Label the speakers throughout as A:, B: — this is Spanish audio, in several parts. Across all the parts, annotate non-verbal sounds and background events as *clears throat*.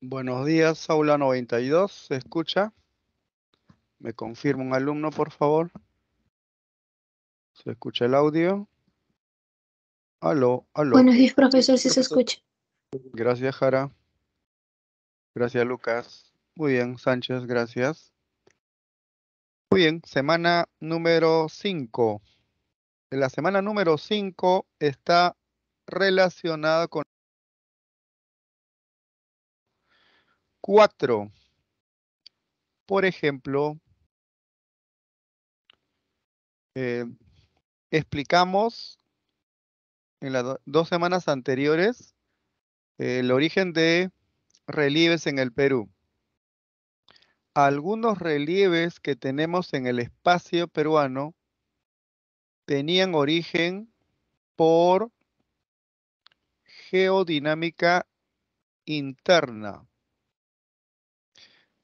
A: Buenos días, aula 92, ¿se escucha? ¿Me confirma un alumno, por favor? ¿Se escucha el audio? Aló, aló. Buenos días, profesor, si se escucha. Gracias, Jara. Gracias, Lucas. Muy bien, Sánchez, gracias. Muy bien, semana número 5. La semana número 5 está relacionada con Cuatro, Por ejemplo, eh, explicamos en las dos semanas anteriores eh, el origen de relieves en el Perú. Algunos relieves que tenemos en el espacio peruano tenían origen por geodinámica interna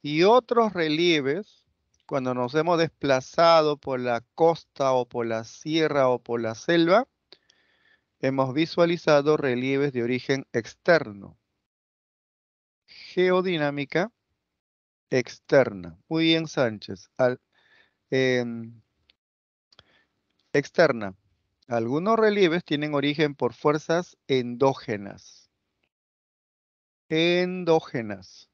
A: y otros relieves, cuando nos hemos desplazado por la costa o por la sierra o por la selva, hemos visualizado relieves de origen externo. Geodinámica externa. Muy bien, Sánchez. Em, externa. Algunos relieves tienen origen por fuerzas endógenas. Endógenas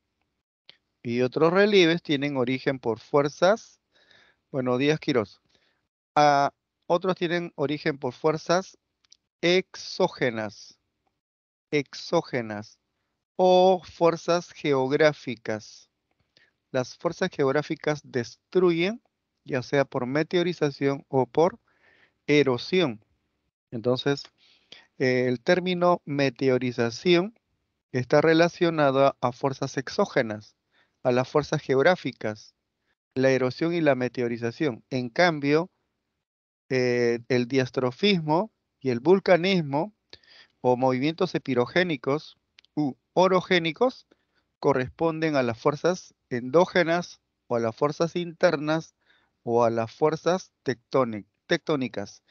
A: y otros relieves tienen origen por fuerzas. Buenos días, Quirós. Ah, otros tienen origen por fuerzas exógenas, exógenas o fuerzas geográficas. Las fuerzas geográficas destruyen, ya sea por meteorización o por erosión. Entonces, eh, el término meteorización está relacionado a fuerzas exógenas a las fuerzas geográficas, la erosión y la meteorización. En cambio, eh, el diastrofismo y el vulcanismo o movimientos epirogénicos u orogénicos corresponden a las fuerzas endógenas o a las fuerzas internas o a las fuerzas tectónicas.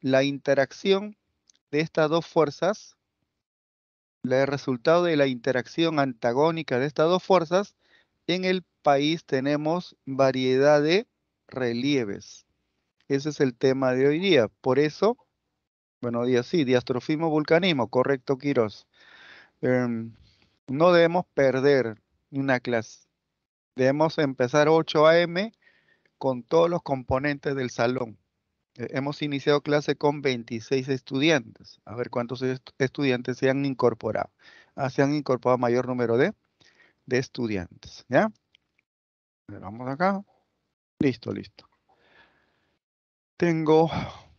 A: La interacción de estas dos fuerzas, el resultado de la interacción antagónica de estas dos fuerzas, en el país tenemos variedad de relieves. Ese es el tema de hoy día. Por eso, bueno, días, sí, diastrofismo, vulcanismo, correcto, Quiroz. Em, no debemos perder una clase. Debemos empezar 8 a.m. con todos los componentes del salón. Eh, hemos iniciado clase con 26 estudiantes. A ver cuántos estudiantes se han incorporado. Ah, se han incorporado mayor número de de estudiantes. ¿Ya? Vamos acá. Listo, listo. Tengo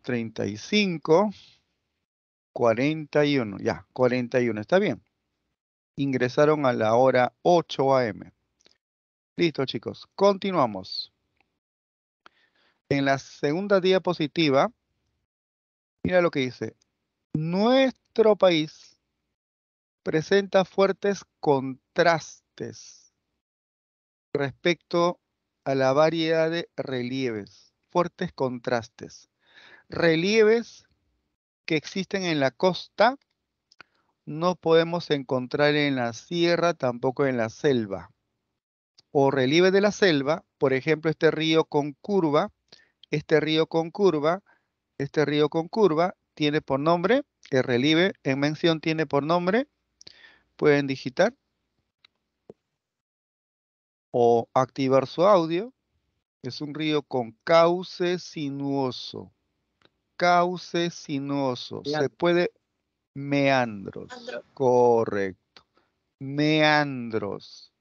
A: 35, 41. Ya, 41. Está bien. Ingresaron a la hora 8 a.m. Listo, chicos. Continuamos. En la segunda diapositiva, mira lo que dice. Nuestro país presenta fuertes contrastes respecto a la variedad de relieves, fuertes contrastes. Relieves que existen en la costa no podemos encontrar en la sierra, tampoco en la selva. O relieve de la selva, por ejemplo, este río con curva, este río con curva, este río con curva, tiene por nombre, el relieve en mención tiene por nombre, pueden digitar, o activar su audio. Es un río con cauce sinuoso. Cauce sinuoso. Se puede meandros. Correcto. Meandros.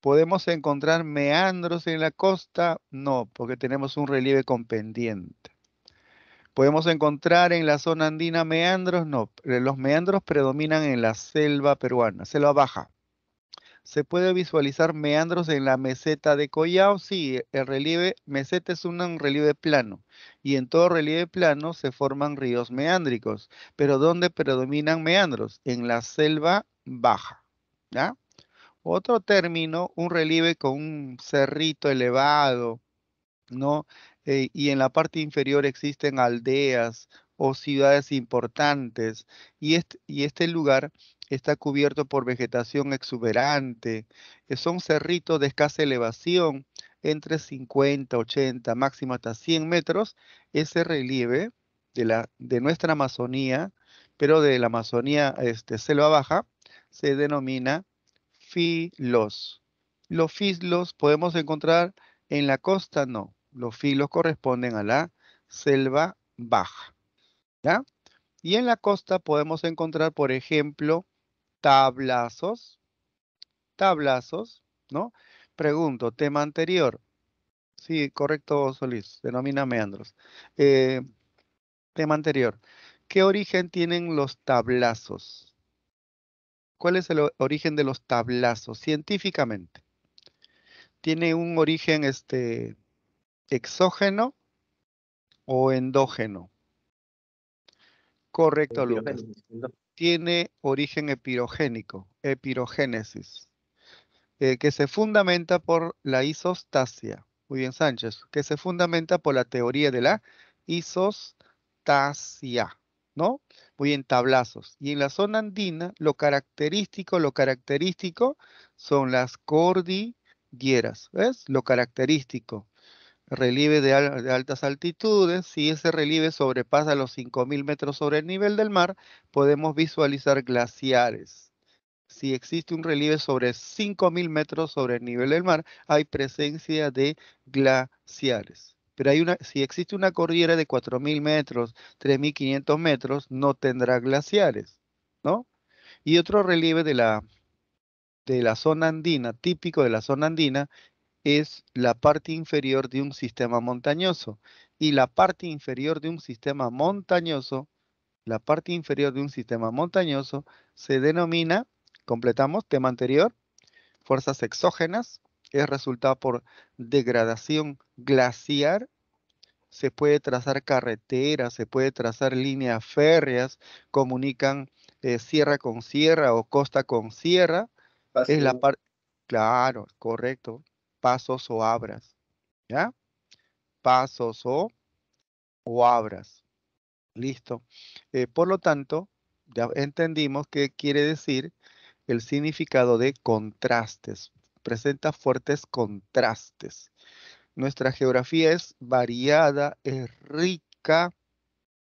A: ¿Podemos encontrar meandros en la costa? No, porque tenemos un relieve con pendiente. ¿Podemos encontrar en la zona andina meandros? No, los meandros predominan en la selva peruana, selva baja se puede visualizar meandros en la meseta de Collao. Sí, el relieve, meseta es un relieve plano y en todo relieve plano se forman ríos meándricos. Pero ¿dónde predominan meandros? En la selva baja. ¿ya? Otro término, un relieve con un cerrito elevado, ¿no? Eh, y en la parte inferior existen aldeas o ciudades importantes y y este lugar está cubierto por vegetación exuberante, son cerritos de escasa elevación, entre 50, 80, máximo hasta 100 metros, ese relieve de, la, de nuestra Amazonía, pero de la Amazonía este, selva baja, se denomina filos. Los filos podemos encontrar en la costa, no. Los filos corresponden a la selva baja. ¿ya? Y en la costa podemos encontrar, por ejemplo, tablazos, tablazos, ¿no? Pregunto, tema anterior. Sí, correcto, Solís, denomina meandros. Eh, tema anterior. ¿Qué origen tienen los tablazos? ¿Cuál es el origen de los tablazos científicamente? ¿Tiene un origen este, exógeno o endógeno? Correcto, Lucas tiene origen epirogénico, epirogénesis, eh, que se fundamenta por la isostasia. Muy bien, Sánchez, que se fundamenta por la teoría de la isostasia, ¿no? Muy bien, tablazos. Y en la zona andina, lo característico, lo característico son las cordilleras, ¿ves? Lo característico relieve de, altas altitudes. Si ese relieve sobrepasa los 5.000 metros sobre el nivel del mar, podemos visualizar glaciares. Si existe un relieve sobre 5.000 metros sobre el nivel del mar, hay presencia de glaciares. Pero hay una, si existe una cordillera de 4.000 metros, 3.500 metros, no tendrá glaciares, ¿no? Y otro relieve de la, de la zona andina, típico de la zona andina, es la parte inferior de un sistema montañoso. Y la parte inferior de un sistema montañoso, la parte inferior de un sistema montañoso se denomina, completamos, tema anterior, fuerzas exógenas, es resultado por degradación glaciar, se puede trazar carreteras, se puede trazar líneas férreas, comunican eh, sierra con sierra o costa con sierra. Es la parte, claro, correcto pasos o abras. ¿Ya? Pasos o, o abras. Listo. Eh, por lo tanto, ya entendimos qué quiere decir el significado de contrastes. Presenta fuertes contrastes. Nuestra geografía es variada, es rica,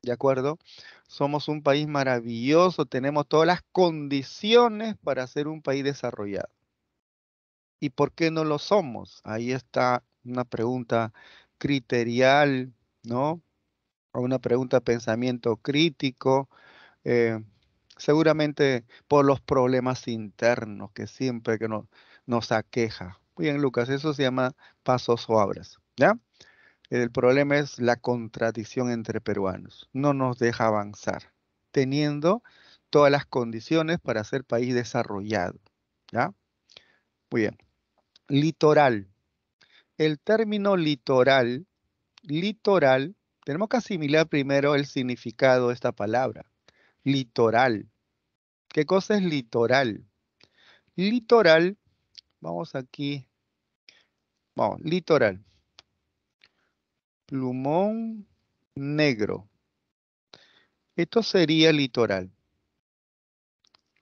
A: ¿de acuerdo? Somos un país maravilloso, tenemos todas las condiciones para ser un país desarrollado. ¿Y por qué no lo somos? Ahí está una pregunta criterial, ¿no? O una pregunta de pensamiento crítico, eh, seguramente por los problemas internos que siempre que nos, aqueja. Muy Bien, Lucas, eso se llama pasos suaves, ¿ya? El problema es la contradicción entre peruanos. No nos deja avanzar, teniendo todas las condiciones para ser país desarrollado, ¿ya? Muy bien. Litoral. El término litoral, litoral, tenemos que asimilar primero el significado de esta palabra. Litoral. ¿Qué cosa es litoral? Litoral, vamos aquí. Vamos, litoral. Plumón negro. Esto sería litoral.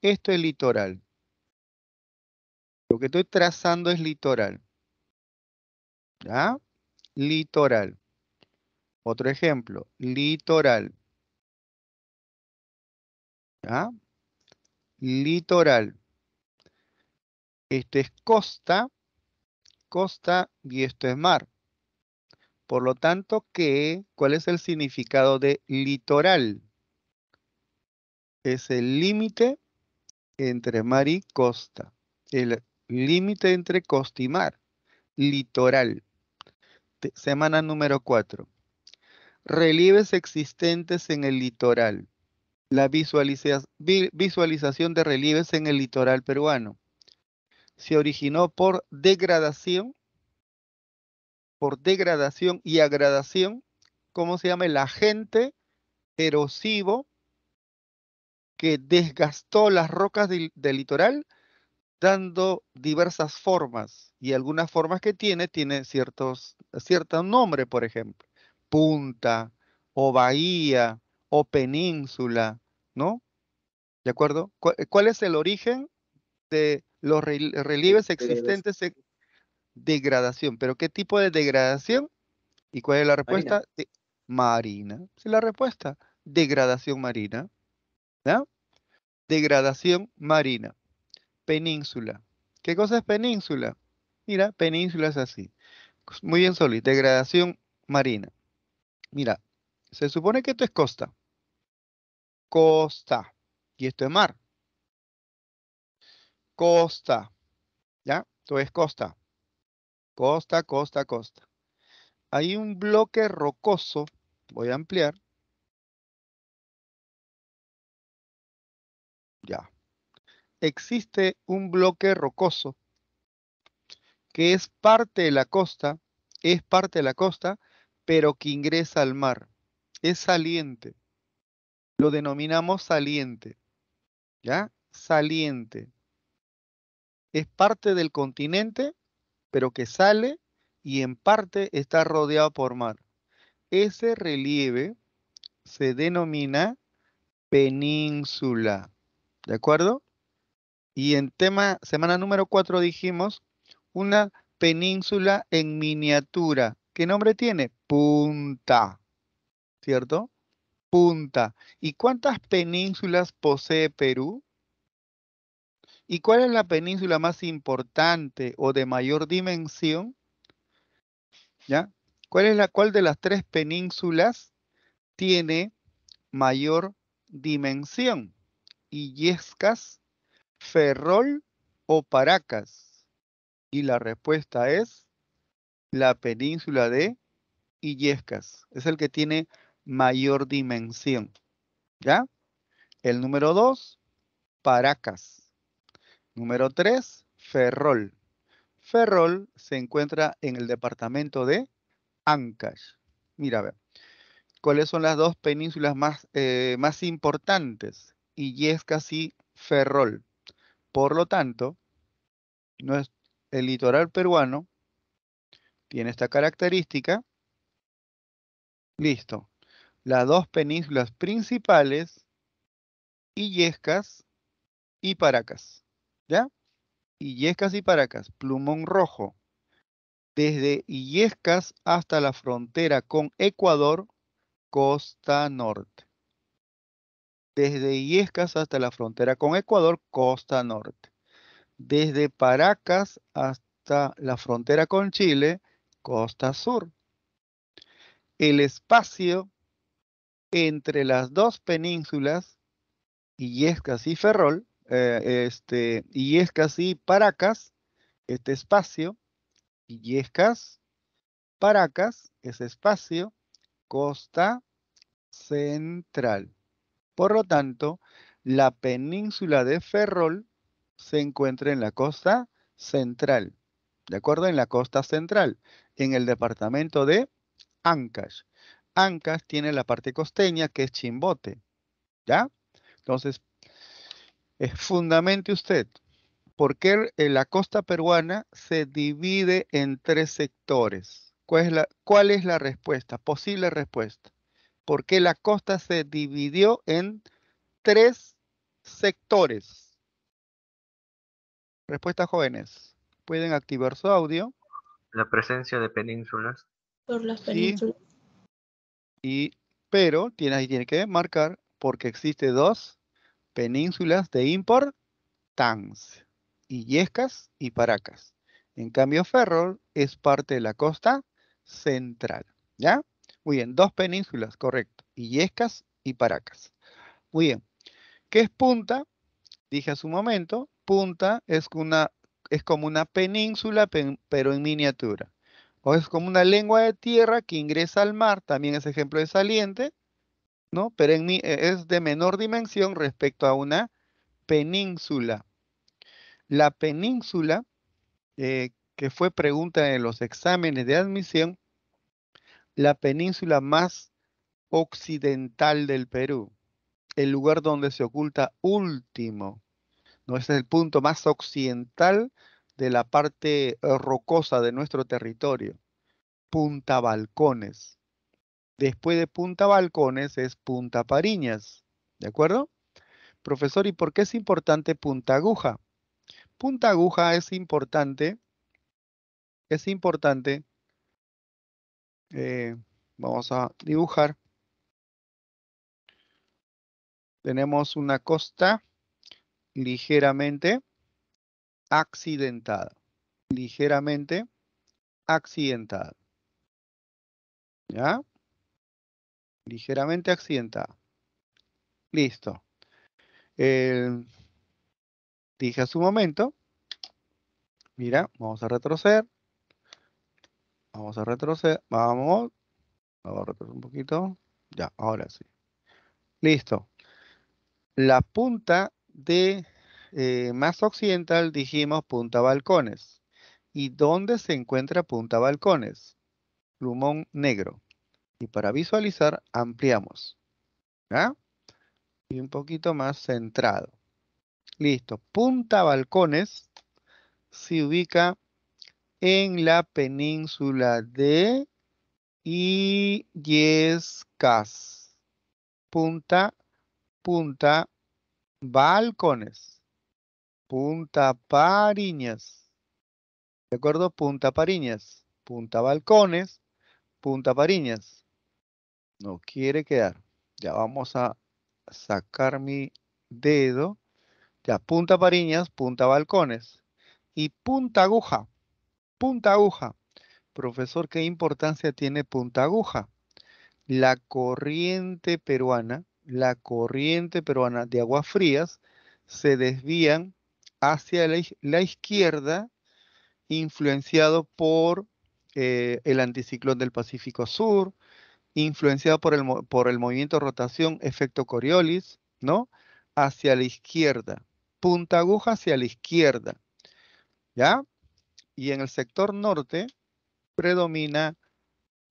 A: Esto es litoral. Lo que estoy trazando es litoral. ¿Ya? Litoral. Otro ejemplo, litoral. ¿Ya? Litoral. Este es costa, costa y esto es mar. Por lo tanto, ¿qué? ¿cuál es el significado de litoral? Es el límite entre mar y costa. El, límite entre costimar. mar, litoral. Semana número 4. Relieves existentes en el litoral. La visualización de relieves en el litoral peruano se originó por degradación, por degradación y agradación, ¿cómo se llama? El agente erosivo que desgastó las rocas del litoral dando diversas formas y algunas formas que tiene, tiene ciertos, cierto nombre, por ejemplo, punta o bahía o península, ¿no? ¿De acuerdo? ¿Cuál, es el origen de los relieves existentes en degradación? ¿Pero qué tipo de degradación? ¿Y cuál es la respuesta? Marina. Sí, la respuesta. Degradación marina. Degradación marina península. ¿Qué cosa es península? Mira, península es así. Muy bien, Soli. Degradación marina. Mira, se supone que esto es costa. Costa. Y esto es mar. Costa. ¿Ya? Esto es costa. Costa, costa, costa. Hay un bloque rocoso. Voy a ampliar. Ya existe un bloque rocoso que es parte de la costa, es parte de la costa, pero que ingresa al mar. Es saliente. Lo denominamos saliente. ¿Ya? Saliente. Es parte del continente, pero que sale y en parte está rodeado por mar. Ese relieve se denomina península. ¿De acuerdo? Y en tema, semana número 4 dijimos, una península en miniatura. ¿Qué nombre tiene? Punta. ¿Cierto? Punta. ¿Y cuántas penínsulas posee Perú? ¿Y cuál es la península más importante o de mayor dimensión? ¿Ya? ¿Cuál es la cual de las tres penínsulas tiene mayor dimensión? Illescas, Ferrol o Paracas? Y la respuesta es la península de Illescas. Es el que tiene mayor dimensión. ¿Ya? El número dos, Paracas. Número tres, Ferrol. Ferrol se encuentra en el departamento de Ancash. Mira, a ver, ¿cuáles son las dos penínsulas más, eh, más importantes? Illescas y Ferrol. Por lo tanto, el litoral peruano tiene esta característica. Listo. Las dos penínsulas principales, Illescas y Paracas. ¿Ya? Illescas y Paracas, plumón rojo. Desde Illescas hasta la frontera con Ecuador, costa norte desde Illescas hasta la frontera con Ecuador, costa norte. Desde Paracas hasta la frontera con Chile, costa sur. El espacio entre las dos penínsulas, Illescas y Ferrol, eh, este, Illescas y Paracas, este espacio, Yescas Paracas, ese espacio, costa central. Por lo tanto, la península de Ferrol se encuentra en la costa central, ¿de acuerdo? En la costa central, en el departamento de Ancash. Ancash tiene la parte costeña que es Chimbote, ¿ya? Entonces, es eh, fundamente usted, ¿por qué la costa peruana se divide en tres sectores? ¿Cuál la, cuál es la respuesta, posible respuesta? por qué la costa se dividió en tres sectores. Respuestas jóvenes. Pueden activar su audio. La presencia de penínsulas. Por las penínsulas. Y, pero tiene, que marcar porque existe dos penínsulas de Y Illescas y Paracas. En cambio, Ferrol es parte de la costa central. ¿Ya? Muy bien, dos penínsulas, correcto. Illescas y Paracas. Muy bien. ¿Qué es punta? Dije hace un momento, punta es, una, es como una península, pero en miniatura. O es como una lengua de tierra que ingresa al mar, también es ejemplo de saliente, ¿no? Pero eh, es de menor dimensión respecto a una península. La península, eh, que fue pregunta en los exámenes de admisión, la península más occidental del Perú, el lugar donde se oculta último. ¿no? Este es el punto más occidental de la parte eh, rocosa de nuestro territorio. Punta Balcones. Después de Punta Balcones es Punta Pariñas. ¿De acuerdo? Profesor, ¿y por qué es importante Punta Aguja? Punta Aguja es importante, es importante eh, vamos a dibujar. Tenemos una costa ligeramente accidentada. Ligeramente accidentada. ¿Ya? Ligeramente accidentada. Listo. dije a su momento. Mira, vamos a retroceder. Vamos a retroceder. Vamos. Vamos a retroceder un poquito. Ya, ahora sí. Listo. La punta de eh, más occidental dijimos punta balcones. ¿Y dónde se encuentra punta balcones? Plumón negro. Y para visualizar ampliamos. ¿Ya? Y un poquito más centrado. Listo. Punta balcones se ubica en la península de yescas. Punta, punta, balcones. Punta Pariñas. ¿De acuerdo? Punta Pariñas. Punta Balcones. Punta Pariñas. No quiere quedar. Ya vamos a sacar mi dedo. Ya, Punta Pariñas, Punta Balcones. Y Punta Aguja. Punta aguja. Profesor, ¿qué importancia tiene Punta aguja? La corriente peruana, la corriente peruana de aguas frías se desvían hacia la, izquierda, influenciado por eh, el anticiclón del Pacífico Sur, influenciado por el, por el movimiento rotación efecto Coriolis, ¿no? Hacia la izquierda, punta aguja hacia la izquierda, ¿ya? y en el sector norte predomina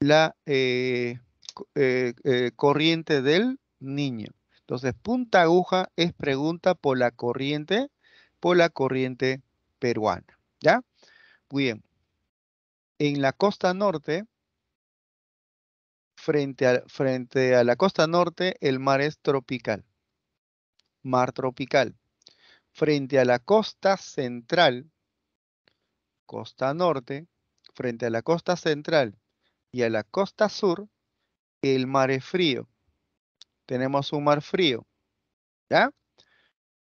A: la eh, eh, eh, corriente del niño. Entonces, punta aguja es pregunta por la corriente, por la corriente peruana. ¿Ya? Muy bien. En la costa norte, frente frente a la costa norte, el mar es tropical. Mar tropical. Frente a la costa central, costa norte frente a la costa central y a la costa sur, el mar es frío. Tenemos un mar frío, ¿ya?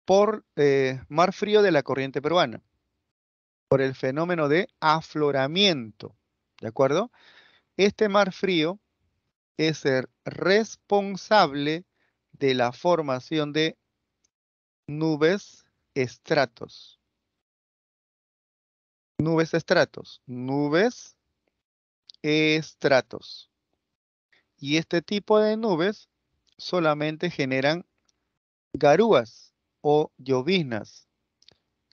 A: Por eh, mar frío de la corriente peruana, por el fenómeno de afloramiento, ¿de acuerdo? Este mar frío es el responsable de la formación de nubes estratos. Nubes estratos. Nubes estratos. Y este tipo de nubes solamente generan garúas o lloviznas.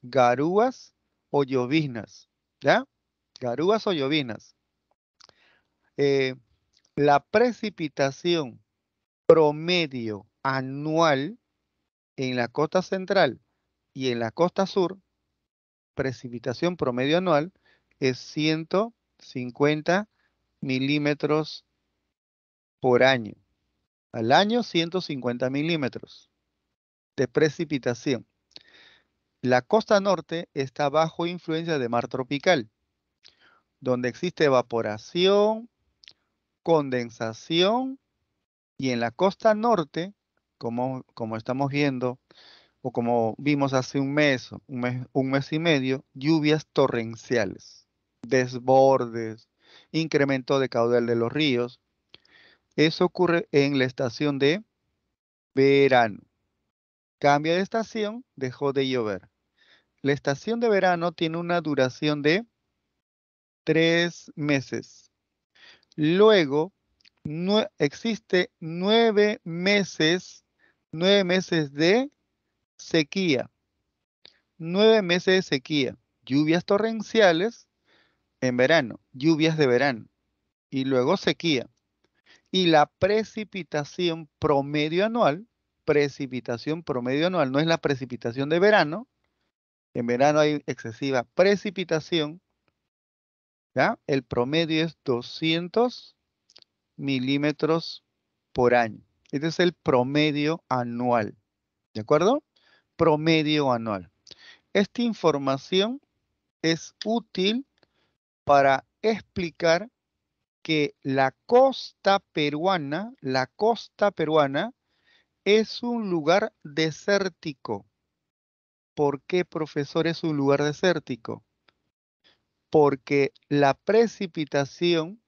A: Garúas o lloviznas. ¿Ya? Garúas o lloviznas. Eh, la precipitación promedio anual en la costa central y en la costa sur precipitación promedio anual es 150 milímetros por año. Al año 150 milímetros de precipitación. La costa norte está bajo influencia de mar tropical, donde existe evaporación, condensación y en la costa norte, como, como estamos viendo, o como vimos hace un mes, un mes, un mes y medio, lluvias torrenciales, desbordes, incremento de caudal de los ríos. Eso ocurre en la estación de verano. Cambia de estación, dejó de llover. La estación de verano tiene una duración de tres meses. Luego, no, existe nueve meses, nueve meses de sequía. Nueve meses de sequía. Lluvias torrenciales en verano, lluvias de verano y luego sequía. Y la precipitación promedio anual, precipitación promedio anual, no es la precipitación de verano. En verano hay excesiva precipitación. ¿ya? El promedio es 200 milímetros por año. Este es el promedio anual. ¿De acuerdo? promedio anual. Esta información es útil para explicar que la costa peruana, la costa peruana es un lugar desértico. ¿Por qué, profesor, es un lugar desértico? Porque la precipitación,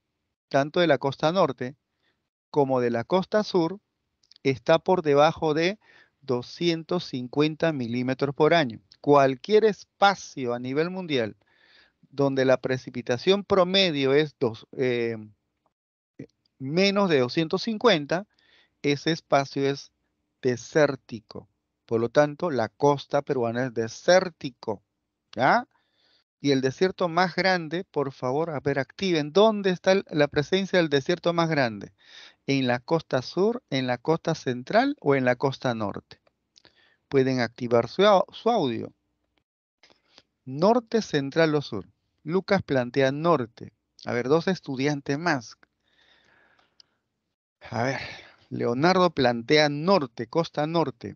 A: tanto de la costa norte como de la costa sur, está por debajo de 250 milímetros por año. Cualquier espacio a nivel mundial donde la precipitación promedio es eh, menos de 250, ese espacio es desértico. Por lo tanto, la costa peruana es desértico. ¿ya? Y el desierto más grande, por favor, a ver, activen. ¿Dónde está la presencia del desierto más grande? en la costa sur, en la costa central o en la costa norte. Pueden activar su, audio. Norte, central o sur. Lucas plantea norte. A ver, dos estudiantes más. A ver, Leonardo plantea norte, costa norte.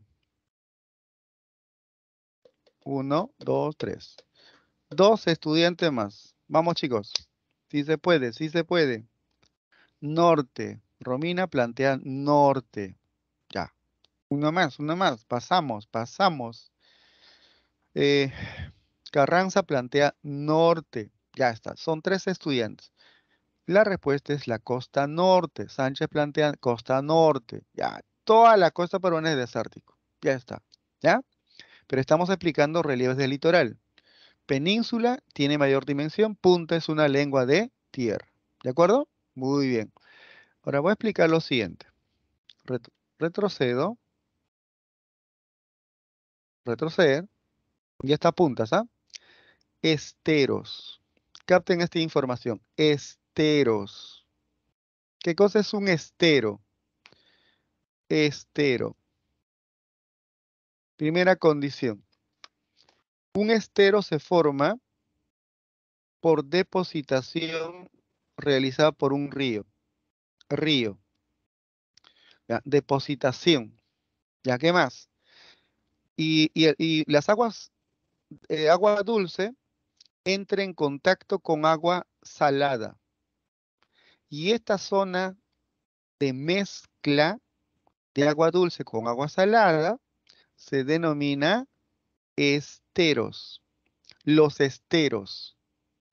A: Uno, dos, tres. Dos estudiantes más. Vamos, chicos. Sí se puede, sí se puede. Norte. Romina plantea norte. Ya. Uno más, uno más. Pasamos, pasamos. Eh, Carranza plantea norte. Ya está. Son tres estudiantes. La respuesta es la costa norte. Sánchez plantea costa norte. Ya. Toda la costa peruana es desértico. Ya está. ¿Ya? Pero estamos explicando relieves del litoral. Península tiene mayor dimensión. Punta es una lengua de tierra. ¿De acuerdo? Muy bien. Ahora voy a explicar lo siguiente. Retrocedo. Retroceder. Y está puntas, ¿ah? Esteros. Capten esta información. Esteros. ¿Qué cosa es un estero? Estero. Primera condición. Un estero se forma por depositación realizada por un río río. Depositación. ¿Ya qué más? Y, las aguas, eh, agua dulce, entra en contacto con agua salada. Y esta zona de mezcla de agua dulce con agua salada se denomina esteros. Los esteros.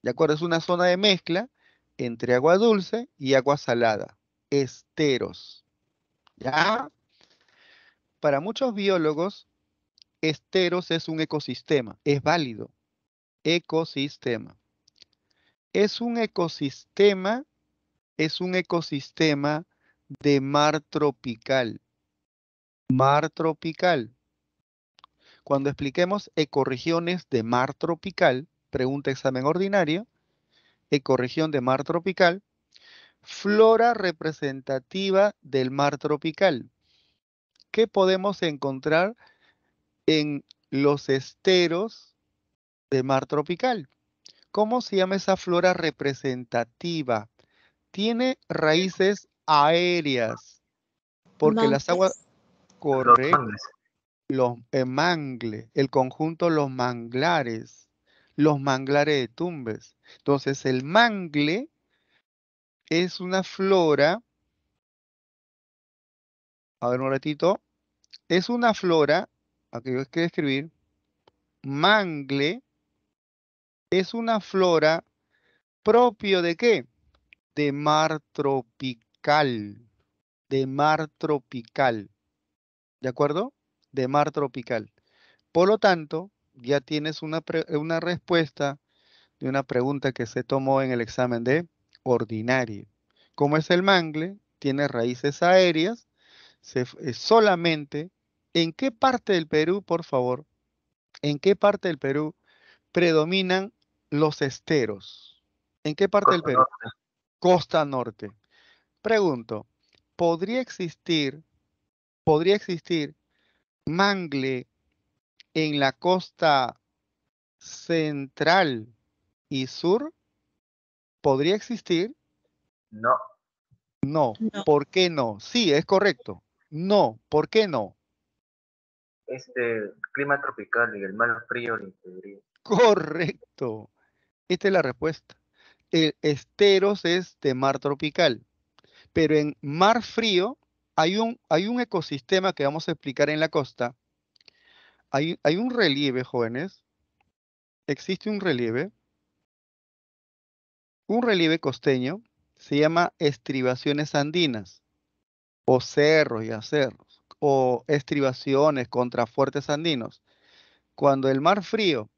A: ¿De acuerdo? Es una zona de mezcla entre agua dulce y agua salada esteros. ¿Ya? Para muchos biólogos, esteros es un ecosistema, es válido. Ecosistema. Es un ecosistema, es un ecosistema de mar tropical. Mar tropical. Cuando expliquemos ecorregiones de mar tropical, pregunta examen ordinario, ecorregión de mar tropical, flora representativa del mar tropical. ¿Qué podemos encontrar en los esteros de mar tropical? ¿Cómo se llama esa flora representativa? Tiene raíces aéreas, porque las aguas... corren Los mangle, el conjunto los manglares, los manglares de Tumbes. Entonces, el mangle es una flora, a ver un ratito, es una flora, aquí yo quiero escribir, mangle, es una flora propio de qué? De mar tropical, de mar tropical, ¿de acuerdo? De mar tropical. Por lo tanto, ya tienes una, una respuesta de una pregunta que se tomó en el examen de ordinario. Como es el mangle, tiene raíces aéreas, eh, solamente en qué parte del Perú, por favor, en qué parte del Perú predominan los esteros. ¿En qué parte del Perú? Costa Norte. Pregunto, ¿podría existir, podría existir mangle en la costa central y sur? podría existir. No. No, ¿por qué no? Sí, es correcto. No, ¿por qué no? Este clima tropical y el mar frío Correcto. Esta es la respuesta. El esteros es de mar tropical, pero en mar frío hay un, hay un ecosistema que vamos a explicar en la costa. Hay, hay un relieve, jóvenes. Existe un relieve un relieve costeño se llama estribaciones andinas, o cerros y acerros, o estribaciones contra fuertes andinos. Cuando el mar frío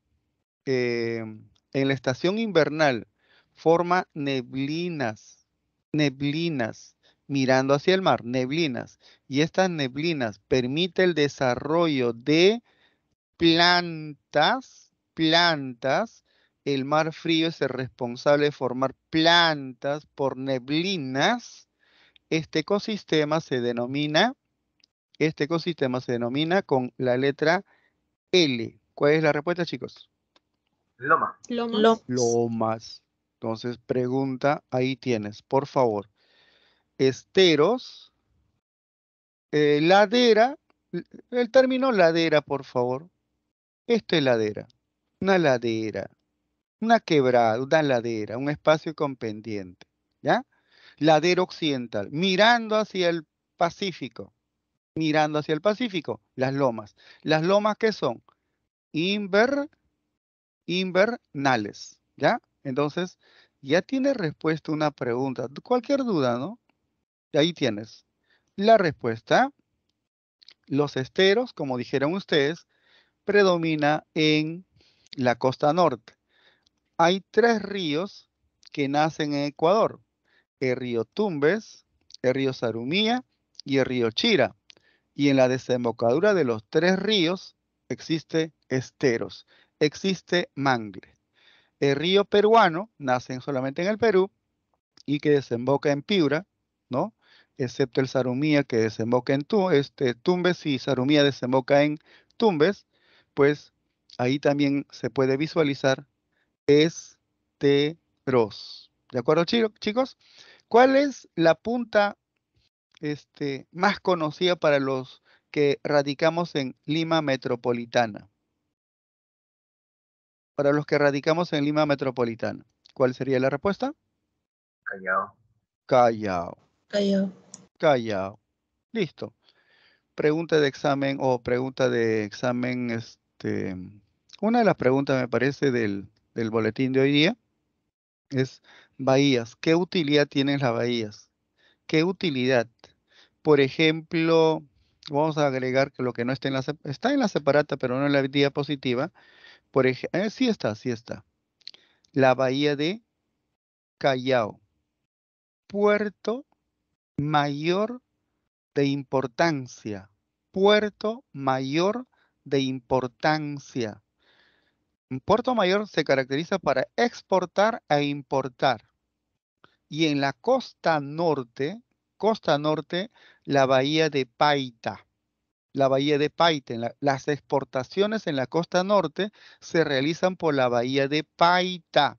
A: eh, en la estación invernal forma neblinas, neblinas, mirando hacia el mar, neblinas, y estas neblinas permiten el desarrollo de plantas, plantas el mar frío es el responsable de formar plantas por neblinas. Este ecosistema se denomina, este ecosistema se denomina con la letra L. ¿Cuál es la respuesta, chicos? Loma. Lomas. Lomas. Entonces, pregunta, ahí tienes, por favor. Esteros, eh, ladera, el término ladera, por favor. Esto es ladera, una ladera una quebrada, una ladera, un espacio con pendiente, ¿ya? Ladera occidental, mirando hacia el Pacífico, mirando hacia el Pacífico, las lomas. ¿Las lomas qué son? Inver, invernales, ¿ya? Entonces, ya tienes respuesta a una pregunta, cualquier duda, ¿no? Ahí tienes. La respuesta, los esteros, como dijeron ustedes, predomina en la costa norte hay tres ríos que nacen en Ecuador, el río Tumbes, el río Sarumía y el río Chira. Y en la desembocadura de los tres ríos existe esteros, existe mangle. El río peruano nace solamente en el Perú y que desemboca en Piura, ¿no? Excepto el Sarumía que desemboca en este, Tumbes y Sarumía desemboca en Tumbes, pues ahí también se puede visualizar esteros. ¿De acuerdo, chicos? ¿Cuál es la punta este, más conocida para los que radicamos en Lima Metropolitana? Para los que radicamos en Lima Metropolitana, ¿cuál sería la respuesta? Callao. Callao. Callao. Callao. Listo. Pregunta de examen o pregunta de examen, este, una de las preguntas me parece del, del boletín de hoy día es bahías. ¿Qué utilidad tienen las bahías? ¿Qué utilidad? Por ejemplo, vamos a agregar que lo que no está en la, está en la separata, pero no en la diapositiva. Por ejemplo, eh, sí está, sí está. La bahía de Callao. Puerto mayor de importancia. Puerto mayor de importancia. Puerto Mayor se caracteriza para exportar e importar. Y en la costa norte, costa norte, la bahía de Paita. La bahía de Paita. las exportaciones en la costa norte se realizan por la bahía de Paita.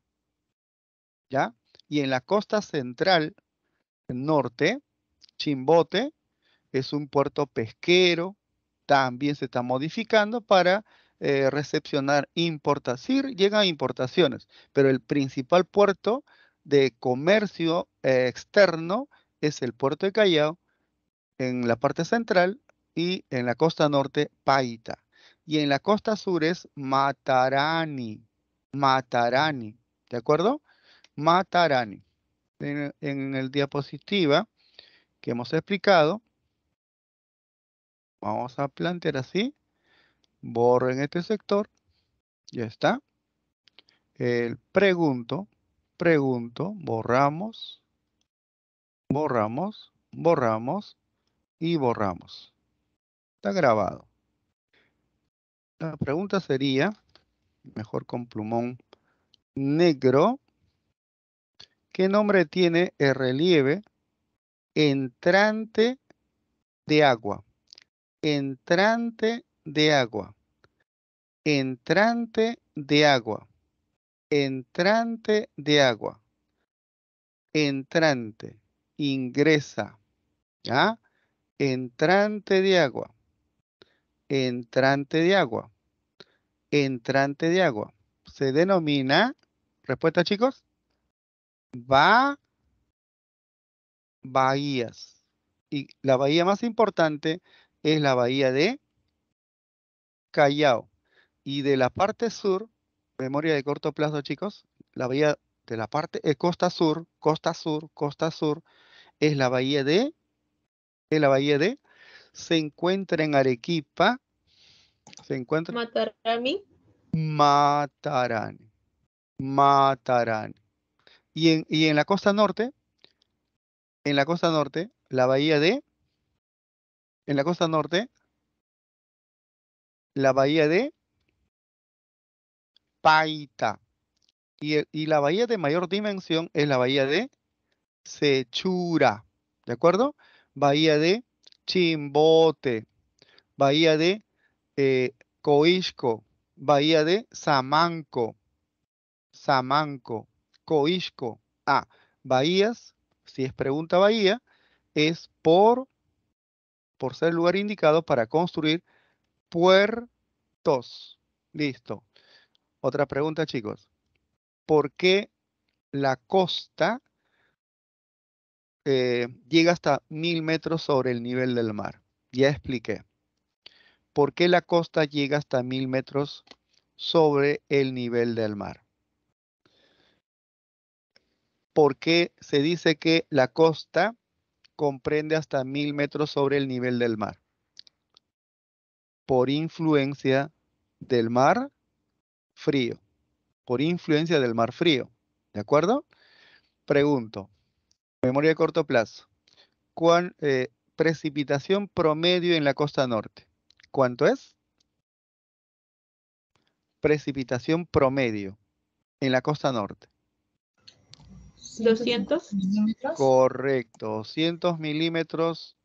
A: ¿Ya? Y en la costa central norte, Chimbote es un puerto pesquero. También se está modificando para eh, recepcionar, importación, llegan importaciones, pero el principal puerto de comercio eh, externo es el puerto de Callao, en la parte central y en la costa norte, Paita. Y en la costa sur es Matarani, Matarani, ¿de acuerdo? Matarani. en el diapositiva que hemos explicado, vamos a plantear así, en este sector, ya está. El pregunto, pregunto, borramos, borramos, borramos y borramos. Está grabado. La pregunta sería, mejor con plumón negro, ¿qué nombre tiene el relieve entrante de agua? Entrante de agua. Entrante de agua. Entrante de agua. Entrante. Ingresa. ¿Ya? Entrante de agua. Entrante de agua. Entrante de agua. Se denomina. Respuesta, chicos. Va. Bahías. Y la bahía más importante es la bahía de Callao. Y de la parte sur, memoria de corto plazo, chicos, la bahía de la parte es eh, costa sur, costa sur, costa sur, es la bahía de, es la bahía de, se encuentra en Arequipa, se encuentra... Matarani. Matarani. Matarani. Y y en la costa norte, en la costa norte, la bahía de, en la costa norte, la bahía de Paita. Eh, y, la bahía de mayor dimensión es la bahía de Sechura. ¿De acuerdo? Bahía de Chimbote, bahía de coishco eh, Coisco, bahía de Samanco, Samanco, Coisco. Ah, bahías, si es pregunta bahía, es por, por ser el lugar indicado para construir puertos. Listo. Otra pregunta, chicos. ¿Por qué la costa eh, llega hasta mil metros sobre el nivel del mar? Ya expliqué. ¿Por qué la costa llega hasta mil metros sobre el nivel del mar? ¿Por qué se dice que la costa comprende hasta mil metros sobre el nivel del mar? por influencia del mar frío. Por influencia del mar frío. ¿De acuerdo? Pregunto. Memoria de corto plazo. ¿Cuál, eh, precipitación promedio en la costa norte? ¿Cuánto es? Precipitación promedio en la costa norte. 200 milímetros. Correcto, 200 milímetros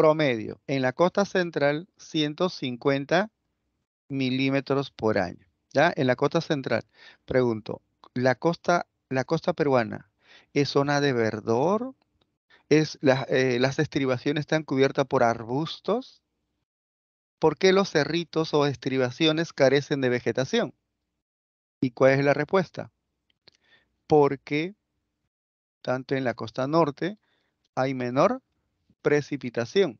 A: promedio en la costa central 150 milímetros por año. ¿ya? En la costa central, pregunto, ¿la costa, la costa peruana es zona de verdor? ¿Es eh, ¿Las estribaciones están cubiertas por arbustos? ¿Por qué los cerritos o estribaciones carecen de vegetación? ¿Y cuál es la respuesta? Porque tanto en la costa norte hay menor precipitación.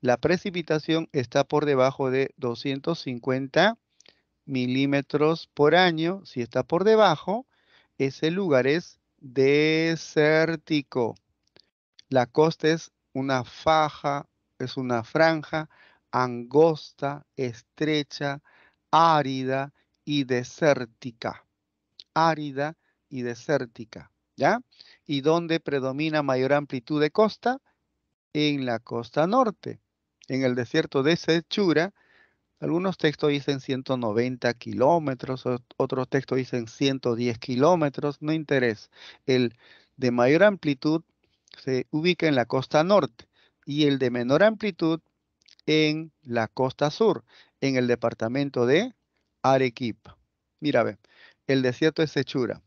A: La precipitación está por debajo de 250 milímetros por año. Si está por debajo, ese lugar es desértico. La costa es una faja, es una franja angosta, estrecha, árida y desértica. Árida y desértica, ¿ya? Y donde predomina mayor amplitud de costa, en la costa norte. En el desierto de Sechura, algunos textos dicen 190 kilómetros, otros textos dicen 110 kilómetros, no interesa. El de mayor amplitud se ubica en la costa norte y el de menor amplitud en la costa sur, en el departamento de Arequipa. Mira, ve, el desierto de Sechura.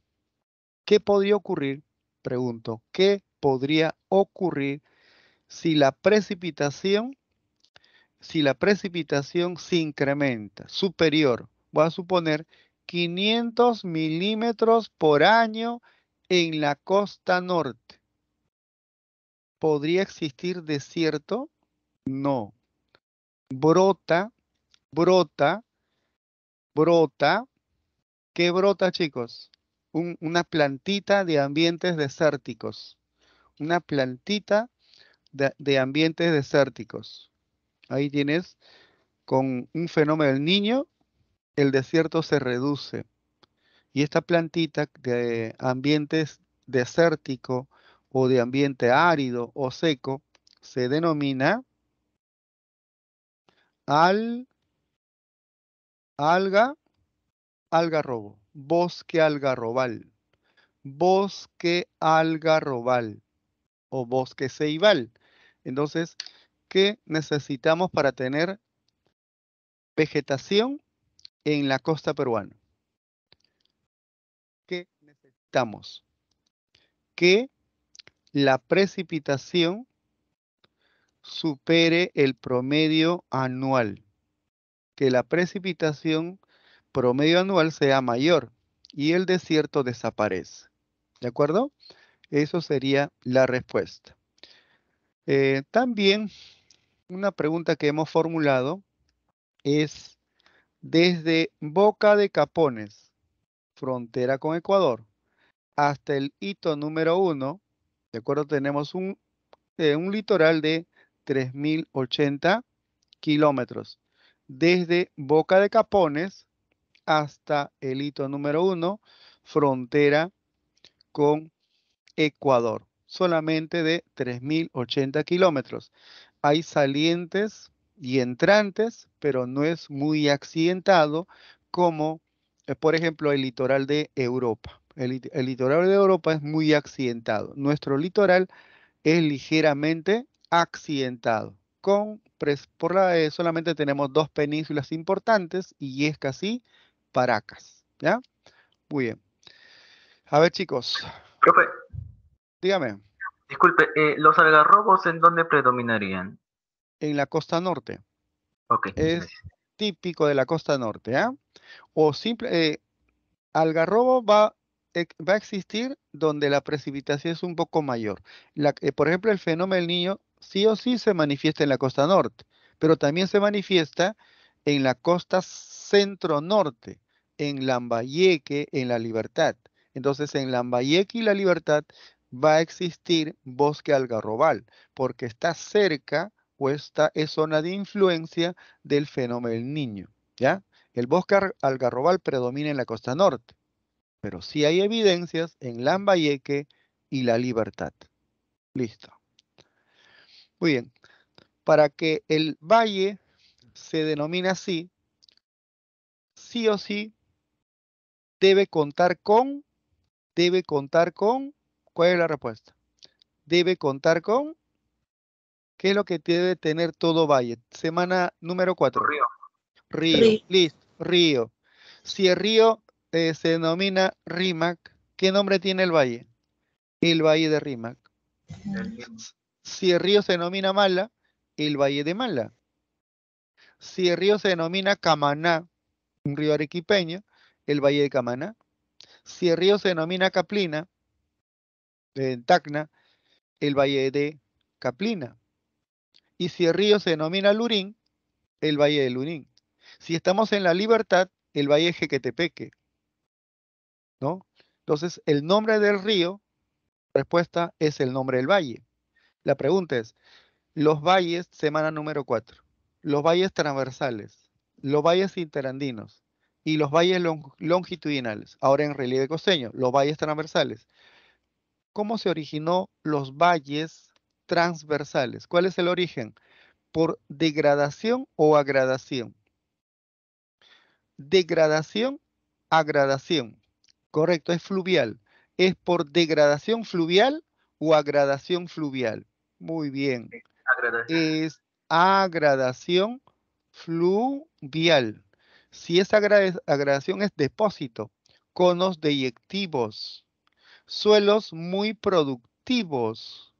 A: ¿Qué podría ocurrir? Pregunto, ¿qué podría ocurrir si la precipitación, si la precipitación se incrementa superior, voy a suponer 500 milímetros por año en la costa norte. ¿Podría existir desierto? No. Brota, brota, brota. ¿Qué brota, chicos? una plantita de ambientes desérticos. Una plantita de, ambientes desérticos. Ahí tienes con un fenómeno del niño, el desierto se reduce. Y esta plantita de ambientes desértico o de ambiente árido o seco se denomina al, alga, algarrobo, bosque algarrobal, bosque algarrobal o bosque ceibal. Entonces, ¿qué necesitamos para tener vegetación en la costa peruana? ¿Qué necesitamos? Que la precipitación supere el promedio anual. Que la precipitación promedio anual sea mayor y el desierto desaparece. ¿De acuerdo? Eso sería la respuesta. Eh, también una pregunta que hemos formulado es desde Boca de Capones, frontera con Ecuador, hasta el hito número uno, de acuerdo, tenemos un, eh, un litoral de 3.080 kilómetros. Desde Boca de Capones hasta el hito número uno, frontera con Ecuador solamente de 3.080 kilómetros. Hay salientes y entrantes, pero no es muy accidentado como, eh, por ejemplo, el litoral de Europa. El, litoral de Europa es muy accidentado. Nuestro litoral es ligeramente accidentado. Con, por la, eh, solamente tenemos dos penínsulas importantes, y es casi Paracas. ¿ya? Muy bien. A ver, chicos. Dígame. Disculpe, eh, ¿los algarrobos en dónde predominarían? En la costa norte. Ok. Es típico de la costa norte, ¿ah? O simple, eh, algarrobo va, e, va a existir donde la precipitación es un poco mayor. Eh, por ejemplo, el fenómeno del niño sí o sí se manifiesta en la costa norte, pero también se manifiesta en la costa centro-norte, en Lambayeque, en La Libertad. Entonces, en Lambayeque y La Libertad va a existir bosque algarrobal, porque está cerca o esta es zona de influencia del fenómeno del niño. ¿ya? El bosque algarrobal predomina en la costa norte, pero sí hay evidencias en Lambayeque y La Libertad. Listo. Muy bien. Para que el valle se denomine así, sí o sí debe contar con, debe contar con ¿Cuál es la respuesta? Debe contar con. ¿Qué es lo que debe tener todo valle? Semana número 4. Río. Río. Listo. Río. Si el río eh, se denomina Rímac, ¿qué nombre tiene el valle? El valle de Rímac. Si el río se denomina Mala, el valle de Mala. Si el río se denomina Camaná, un río arequipeño, el valle de Camaná. Si el río se denomina Caplina, de el valle de Caplina. Y si el río se denomina Lurín, el valle de Lurín. Si estamos en la libertad, el valle de Jequetepeque. ¿No? Entonces, el nombre del río, respuesta, es el nombre del valle. La pregunta es, los valles, semana número 4, los valles transversales, los valles interandinos y los valles longitudinales, ahora en relieve costeño, los valles transversales, cómo se originó los valles transversales. ¿Cuál es el origen? Por degradación o agradación. Degradación, agradación. Correcto, es fluvial. Es por degradación fluvial o agradación fluvial. Muy bien. Es agradación fluvial. Si es agradación, es depósito, conos deyectivos suelos muy productivos.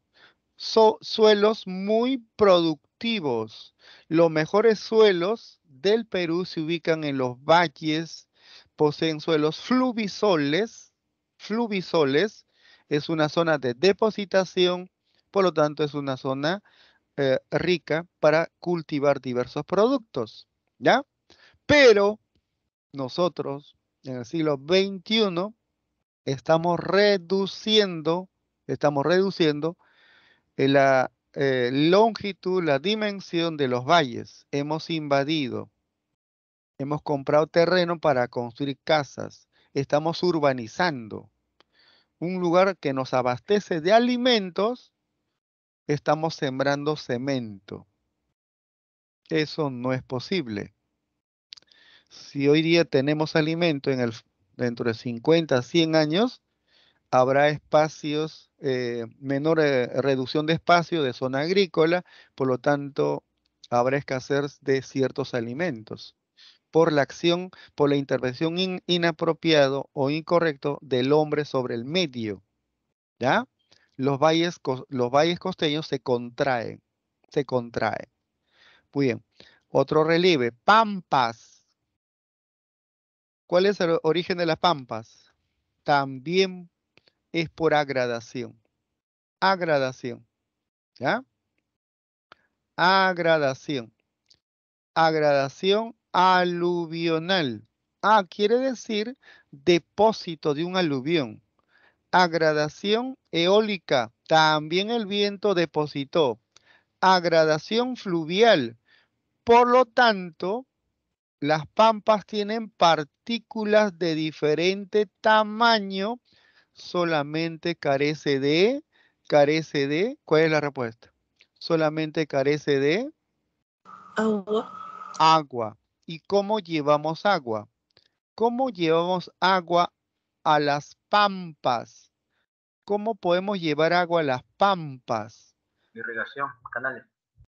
A: suelos muy productivos. Los mejores suelos del Perú se ubican en los valles, poseen suelos fluvisoles. Fluvisoles es una zona de depositación, por lo tanto es una zona eh, rica para cultivar diversos productos, ¿ya? Pero nosotros en el siglo XXI estamos reduciendo, estamos reduciendo eh, la eh, longitud, la dimensión de los valles. Hemos invadido, hemos comprado terreno para construir casas, estamos urbanizando. Un lugar que nos abastece de alimentos, estamos sembrando cemento. Eso no es posible. Si hoy día tenemos alimento en el dentro de 50, 100 años, habrá espacios, eh, menor eh, reducción de espacio de zona agrícola, por lo tanto, habrá escasez de ciertos alimentos por la acción, por la intervención inapropiada inapropiado o incorrecto del hombre sobre el medio. ¿Ya? Los valles, los valles costeños se contraen, se contraen. Muy bien. Otro relieve, pampas ¿Cuál es el origen de las pampas? También es por agradación. Agradación. ¿Ya? Agradación. Agradación aluvional. Ah, quiere decir depósito de un aluvión. Agradación eólica. También el viento depositó. Agradación fluvial. Por lo tanto, las pampas tienen partículas de diferente tamaño, solamente carece de, carece de, ¿cuál es la respuesta? Solamente carece de agua. Agua. ¿Y cómo llevamos agua? ¿Cómo llevamos agua a las pampas? ¿Cómo podemos llevar agua a las pampas? Irrigación, canales.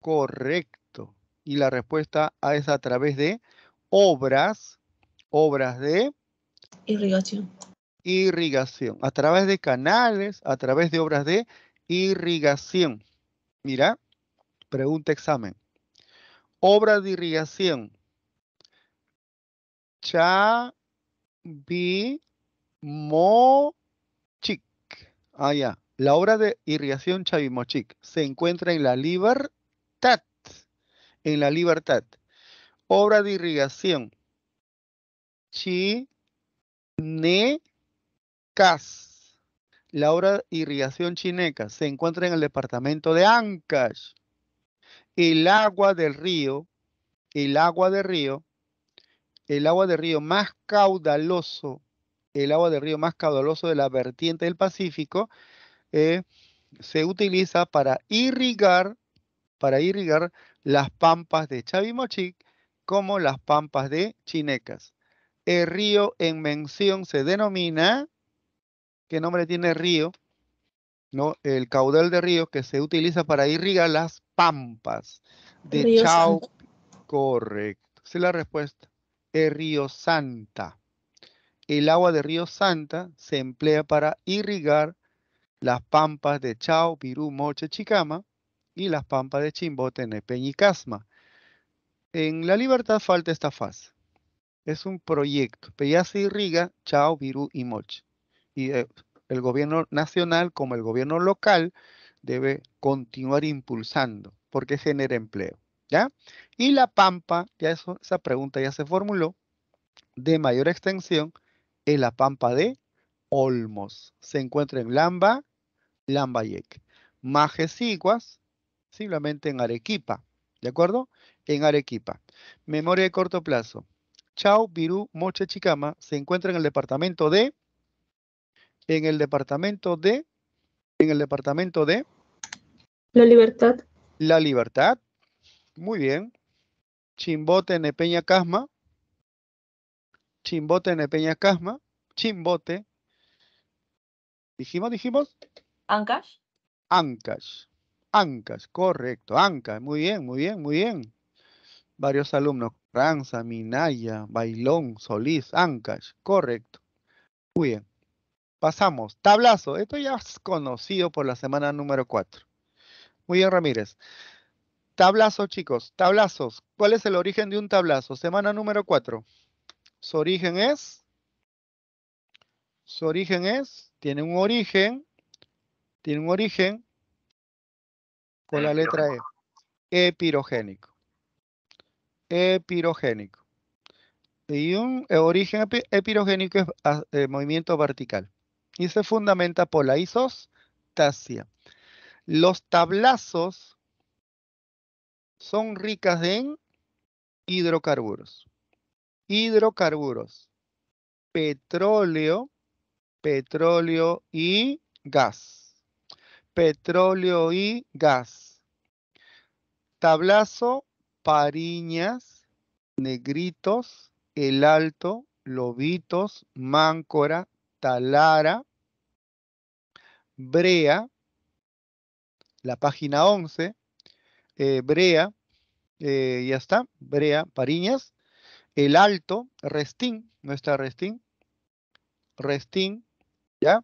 A: Correcto. Y la respuesta es a través de obras, obras de irrigación. Irrigación, a través de canales, a través de obras de irrigación. Mira, pregunta examen. Obra de irrigación. Chavimochic. Ah, ya. La obra de irrigación Chavimochic se encuentra en la libertad. En la libertad obra de irrigación. Chinecas. La obra de irrigación chineca se encuentra en el departamento de Ancash. El agua del río, el agua del río, el agua del río más caudaloso, el agua del río más caudaloso de la vertiente del Pacífico, eh, se utiliza para irrigar, para irrigar las pampas de Chavimochic como las pampas de Chinecas. El río en mención se denomina, ¿qué nombre tiene el río? ¿No? El caudal de río que se utiliza para irrigar las pampas de Chao, Correcto. Esa es la respuesta. El río Santa. El agua de río Santa se emplea para irrigar las pampas de Chao, Pirú, Moche, Chicama y las pampas de Chimbote, nepeñicasma en la libertad falta esta fase. Es un proyecto. Peyase y Riga, Chao, Virú y Moche. Y eh, el gobierno nacional como el gobierno local debe continuar impulsando porque genera empleo. ¿ya? Y la Pampa, ya esa pregunta ya se formuló, de mayor extensión, es la Pampa de Olmos. Se encuentra en Lamba, Lambayec. Majesiguas, simplemente en Arequipa, ¿de acuerdo? en Arequipa. Memoria de corto plazo. Chao, Virú, Moche, Chicama se encuentra en el departamento de. En el departamento de. En el departamento de. La Libertad. La Libertad. Muy bien. Chimbote, Nepeña, Casma. Chimbote, Nepeña, Casma. Chimbote. Dijimos, dijimos. Ancash. Ancash. Ancash, correcto. Ancas. Muy bien, muy bien, muy bien varios alumnos, Franza, Minaya, Bailón, Solís, Ancash, correcto. Muy bien. Pasamos, tablazo, esto ya es conocido por la semana número 4. Muy bien, Ramírez. Tablazo, chicos, tablazos. ¿Cuál es el origen de un tablazo? Semana número 4. Su origen es... Su origen es... Tiene un origen. Tiene un origen con la letra E. Epirogénico epirogénico. Y un eh, origen epirogénico es ah, eh, movimiento vertical. Y se fundamenta por la isostasia. Los tablazos son ricas en hidrocarburos. Hidrocarburos. Petróleo, petróleo y gas. Petróleo y gas. Tablazo Pariñas, Negritos, El Alto, Lobitos, Máncora, Talara, Brea, la página 11, eh, Brea, eh, ya está, Brea, Pariñas, El Alto, Restín, nuestra Restín, Restín, ¿ya?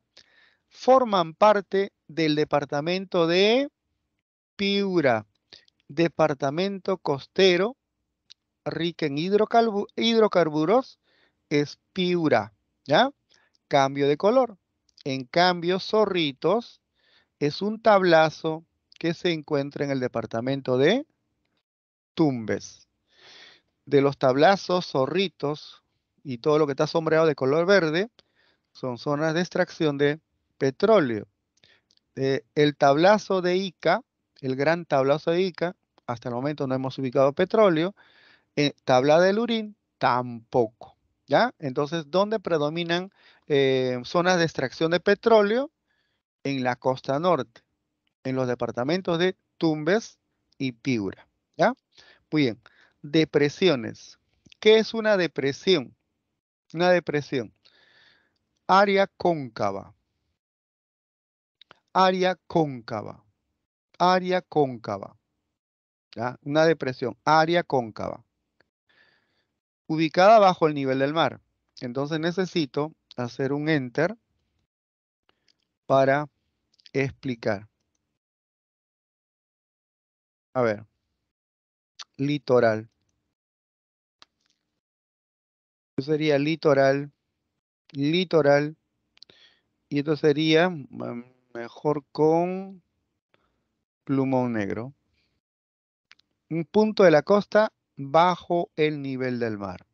A: Forman parte del departamento de Piura departamento costero rica en hidrocarburos es Piura, ¿ya? Cambio de color. En cambio, Zorritos es un tablazo que se encuentra en el departamento de Tumbes. De los tablazos, zorritos y todo lo que está sombreado de color verde son zonas de extracción de petróleo. Eh, el tablazo de Ica, el gran tablazo de Ica, hasta el momento no hemos ubicado petróleo. Eh, tabla del urín, tampoco. ¿Ya? Entonces, ¿dónde predominan eh, zonas de extracción de petróleo? En la costa norte, en los departamentos de Tumbes y Piura. ¿Ya? Muy bien. Depresiones. ¿Qué es una depresión? Una depresión. Área cóncava. Área cóncava. Área cóncava. Una depresión, área cóncava, ubicada bajo el nivel del mar. Entonces necesito hacer un enter para explicar. A ver, litoral. Esto sería litoral, litoral. Y esto sería mm, mejor con plumón negro un punto de la costa bajo el nivel del mar.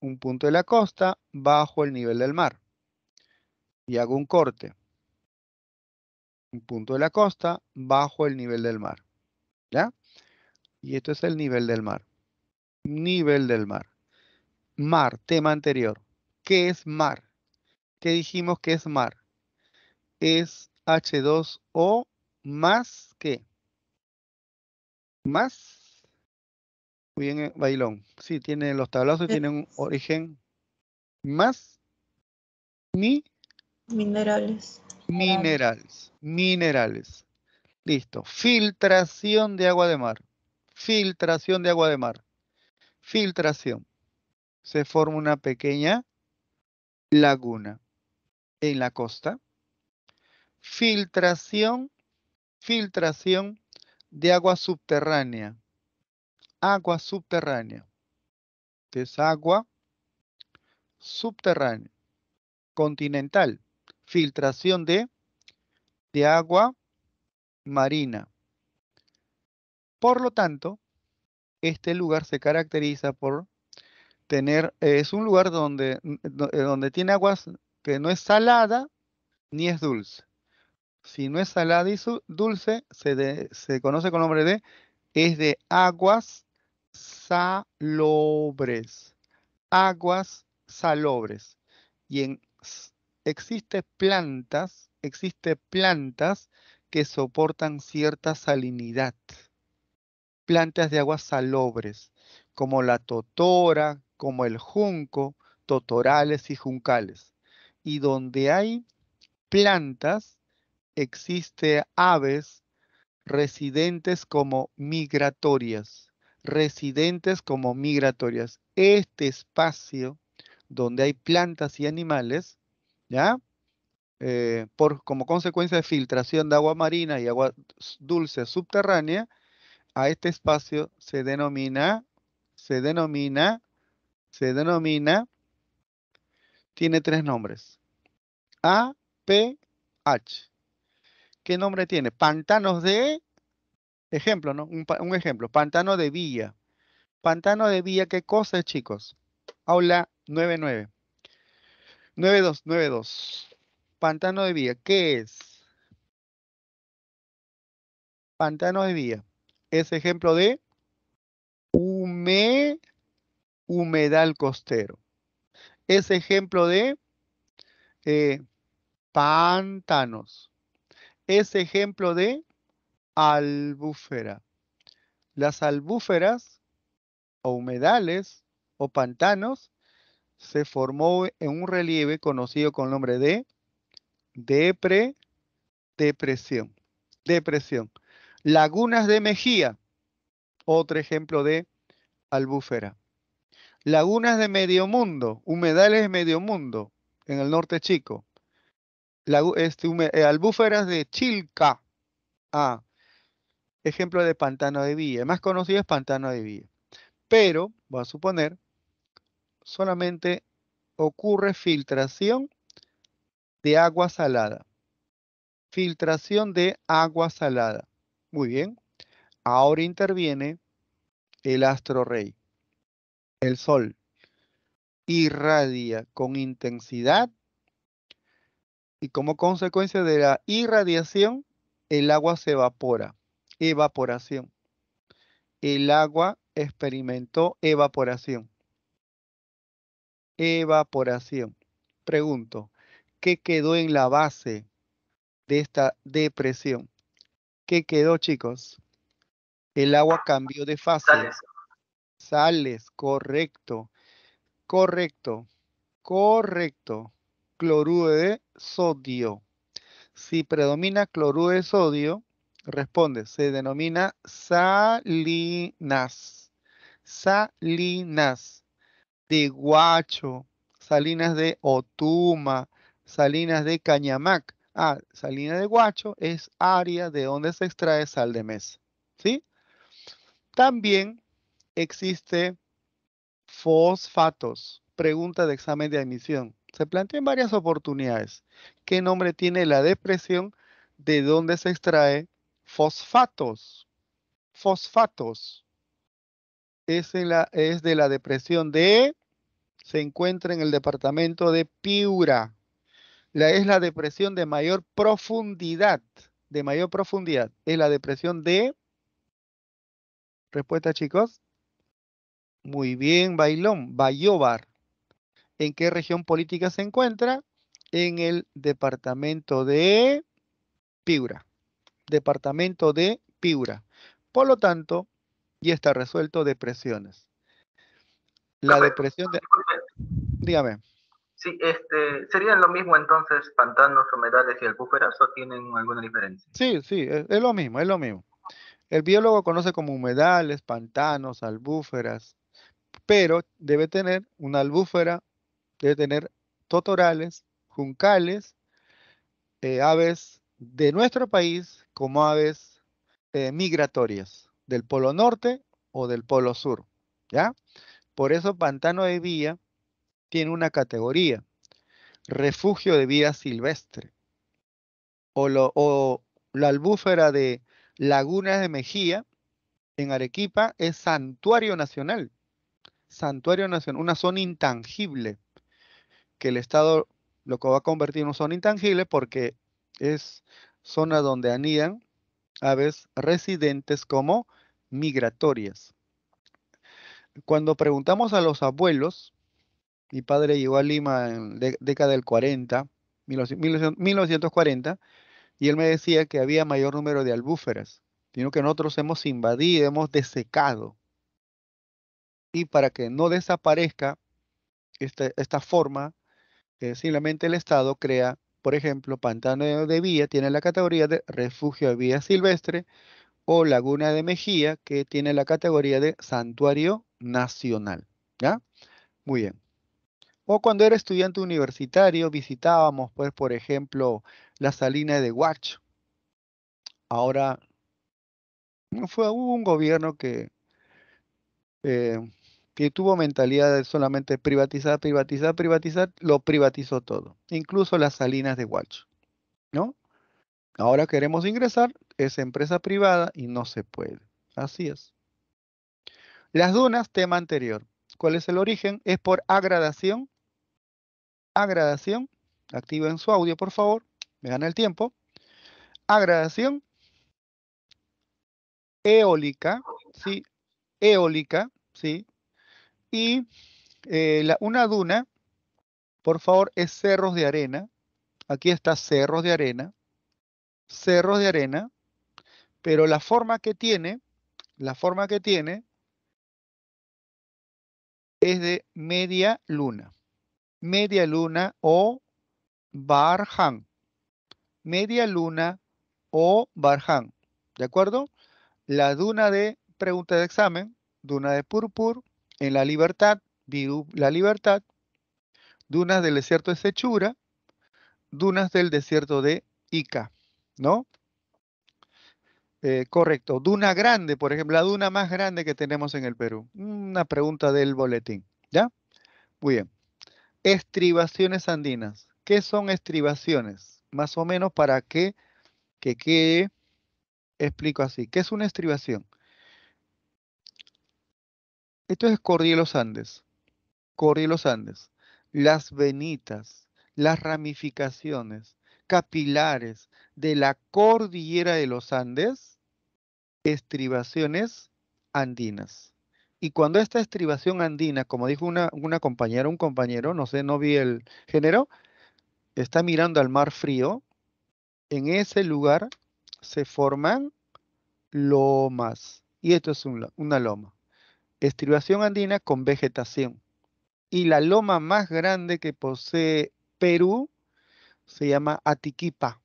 A: Un punto de la costa bajo el nivel del mar. Y hago un corte. Un punto de la costa bajo el nivel del mar. ¿Ya? Y esto es el nivel del mar. Nivel del mar. Mar, tema anterior. ¿Qué es mar? ¿Qué dijimos que es mar? Es H2O más que más. Muy bien, eh, Bailón. Sí, tiene los tablazos, y tienen un origen más mi. Minerales. Minerales. Minerales. Listo. Filtración de agua de mar. Filtración de agua de mar. Filtración. Se forma una pequeña laguna en la costa. Filtración. Filtración de agua subterránea. Agua subterránea. Es agua subterránea. Continental. Filtración de, de agua marina. Por lo tanto, este lugar se caracteriza por tener, eh, es un lugar donde, eh, donde tiene aguas que no es salada ni es dulce si no es salada y dulce, se, conoce con nombre de, es de aguas salobres. Aguas salobres. Y en, existe plantas, existe plantas que soportan cierta salinidad. Plantas de aguas salobres, como la totora, como el junco, totorales y juncales. Y donde hay plantas existe aves residentes como migratorias, residentes como migratorias. Este espacio donde hay plantas y animales, ¿ya? Eh, por, como consecuencia de filtración de agua marina y agua dulce subterránea, a este espacio se denomina, se denomina, se denomina, tiene tres nombres, A, P, H. ¿Qué nombre tiene? Pantanos de, ejemplo, ¿no? Un, ejemplo, pantano de Villa. Pantano de Villa, ¿qué cosa, chicos? Aula 99. 9292. Pantano de vía, ¿qué es? Pantano de vía. Es ejemplo de hume, humedal costero. Es ejemplo de eh, pantanos es ejemplo de albúfera. Las albúferas o humedales o pantanos se formó en un relieve conocido con el nombre de depresión. Depresión. Lagunas de Mejía, otro ejemplo de albúfera. Lagunas de Medio Mundo, humedales de Medio Mundo, en el norte chico, la, este, eh, de Chilca. Ah, ejemplo de pantano de vía. más conocido es pantano de vía. Pero, voy a suponer, solamente ocurre filtración de agua salada. Filtración de agua salada. Muy bien. Ahora interviene el astro rey, el sol. Irradia con intensidad y como consecuencia de la irradiación, el agua se evapora, evaporación. El agua experimentó evaporación. Evaporación. Pregunto, ¿qué quedó en la base de esta depresión? ¿Qué quedó, chicos? El agua cambió de fase. Sales. correcto. Correcto. Correcto. Cloruro de sodio. Si predomina cloruro de sodio, responde, se denomina salinas. Salinas de Guacho, salinas de Otuma, salinas de Cañamac. Ah, salina de Guacho es área de donde se extrae sal de mesa. ¿Sí? También existe fosfatos. Pregunta de examen de admisión se plantean varias oportunidades. ¿Qué nombre tiene la depresión de dónde se extrae fosfatos? Fosfatos. Es, la, es de la depresión de... Se encuentra en el departamento de Piura. La, es la depresión de mayor profundidad. De mayor profundidad. Es la depresión de... Respuesta, chicos. Muy bien, Bailón. Bayobar en qué región política se encuentra, en el departamento de Piura. Departamento de Piura. Por lo tanto, ya está resuelto depresiones. La depresión de... Dígame. Sí, este, ¿serían lo mismo entonces pantanos, humedales y albúferas o tienen alguna diferencia? Sí, sí, es, es, lo mismo, es lo mismo. El biólogo conoce como humedales, pantanos, albúferas, pero debe tener una albúfera, debe tener totorales, juncales, eh, aves de nuestro país como aves eh, migratorias del polo norte o del polo sur, ¿ya? Por eso Pantano de vía tiene una categoría, refugio de vida silvestre, o, o la albúfera de Lagunas de Mejía en Arequipa es santuario nacional, santuario nacional, una zona intangible que el Estado lo que va a convertir en una zona intangible porque es zona donde anidan aves residentes como migratorias. Cuando preguntamos a los abuelos, mi padre llegó a Lima en la década del 40, 1940, y él me decía que había mayor número de albúferas, sino que nosotros hemos invadido, hemos desecado. Y para que no desaparezca esta, esta forma simplemente el Estado crea, por ejemplo, pantano de vía, tiene la categoría de refugio de vía silvestre, o laguna de Mejía, que tiene la categoría de santuario nacional. ¿Ya? Muy bien. O cuando era estudiante universitario visitábamos, pues, por ejemplo, la salina de Huacho. Ahora, fue, un gobierno que eh, que tuvo mentalidad de solamente privatizar, privatizar, privatizar, lo privatizó todo, incluso las salinas de Guacho, ¿no? Ahora queremos ingresar, es empresa privada y no se puede. Así es. Las dunas, tema anterior. ¿Cuál es el origen? Es por agradación. Agradación. Activen su audio, por favor. Me gana el tiempo. Agradación eólica, ¿sí? Eólica, ¿sí? Y eh, una duna, por favor, es Cerros de Arena. Aquí está Cerros de Arena. Cerros de Arena. Pero la forma que tiene, la forma que tiene es de media luna. Media luna o barján. Media luna o barján. ¿De acuerdo? La duna de pregunta de examen, duna de purpur, en La Libertad, La Libertad, dunas del desierto de Sechura, dunas del desierto de Ica, ¿no? Eh, correcto, duna grande, por ejemplo, la duna más grande que tenemos en el Perú. Una pregunta del boletín, ¿ya? Muy bien. Estribaciones andinas. ¿Qué son estribaciones? Más o menos para que, que quede, explico así. ¿Qué es una estribación? Esto es los Andes. los Andes. Las venitas, las ramificaciones capilares de la cordillera de los Andes, estribaciones andinas. Y cuando esta estribación andina, como dijo una, compañera, un compañero, no sé, no vi el género, está mirando al mar frío, en ese lugar se forman lomas. Y esto es una loma estribación andina con vegetación. Y la loma más grande que posee Perú se llama Atiquipa,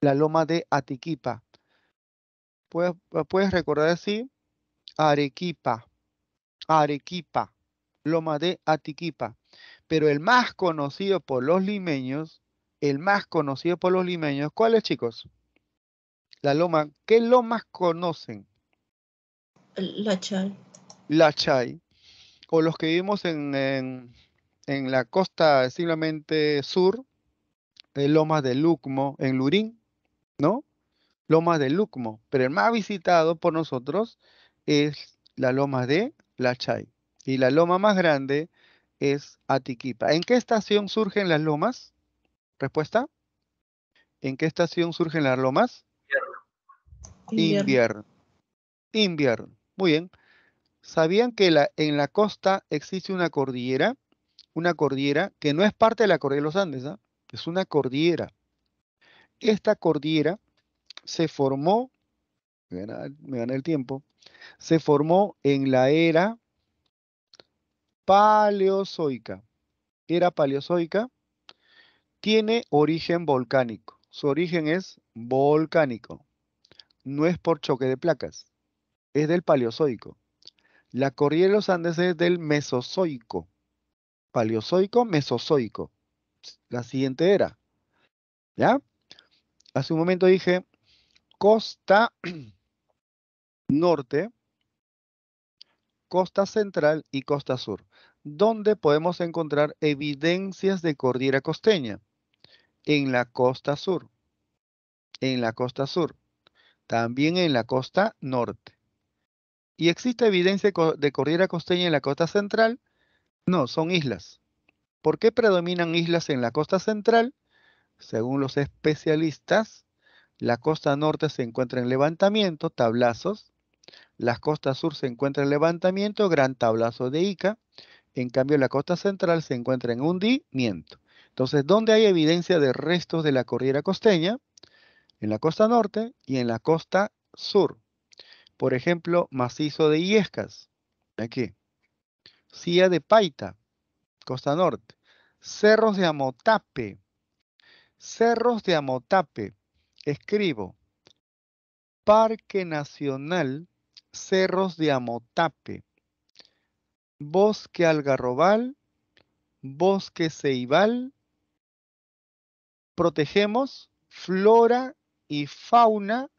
A: la loma de Atiquipa. Puedes, puedes recordar así, Arequipa, Arequipa, loma de Atiquipa. Pero el más conocido por los limeños, el más conocido por los limeños, ¿Cuáles, chicos? La loma, ¿qué lomas conocen? La chal la Chay, o los que vivimos en, en, la costa simplemente sur, de eh, Lomas de Lucmo, en Lurín, ¿no? Lomas de Lucmo, pero el más visitado por nosotros es la loma de La Chay. Y la loma más grande es Atiquipa. ¿En qué estación surgen las lomas? Respuesta. ¿En qué estación surgen las lomas? Invierno. Invierno. Invierno. Muy bien. ¿Sabían que en la costa existe una cordillera? Una cordillera que no es parte de la cordillera de los Andes, ¿ah? es una cordillera. Esta cordillera se formó, me gané el tiempo, se formó en la era paleozoica. Era paleozoica, tiene origen volcánico. Su origen es volcánico. No es por choque de placas, es del paleozoico. La cordillera de los Andes es del Mesozoico. Paleozoico, Mesozoico. La siguiente era. ¿Ya? Hace un momento dije costa *clears throat* norte, costa central y costa sur, ¿Dónde podemos encontrar evidencias de cordillera costeña. En la costa sur, en la costa sur, también en la costa norte. ¿Y existe evidencia de cordillera costeña en la costa central? No, son islas. ¿Por qué predominan islas en la costa central? Según los especialistas, la costa norte se encuentra en levantamiento, tablazos. La costa sur se encuentra en levantamiento, gran tablazo de Ica. En cambio, la costa central se encuentra en hundimiento. Entonces, ¿dónde hay evidencia de restos de la cordillera costeña? En la costa norte y en la costa sur. Por ejemplo, macizo de Iescas, aquí. Silla de Paita, Costa Norte. Cerros de Amotape. Cerros de Amotape. Escribo. Parque Nacional Cerros de Amotape. Bosque Algarrobal. Bosque Ceibal. Protegemos flora y fauna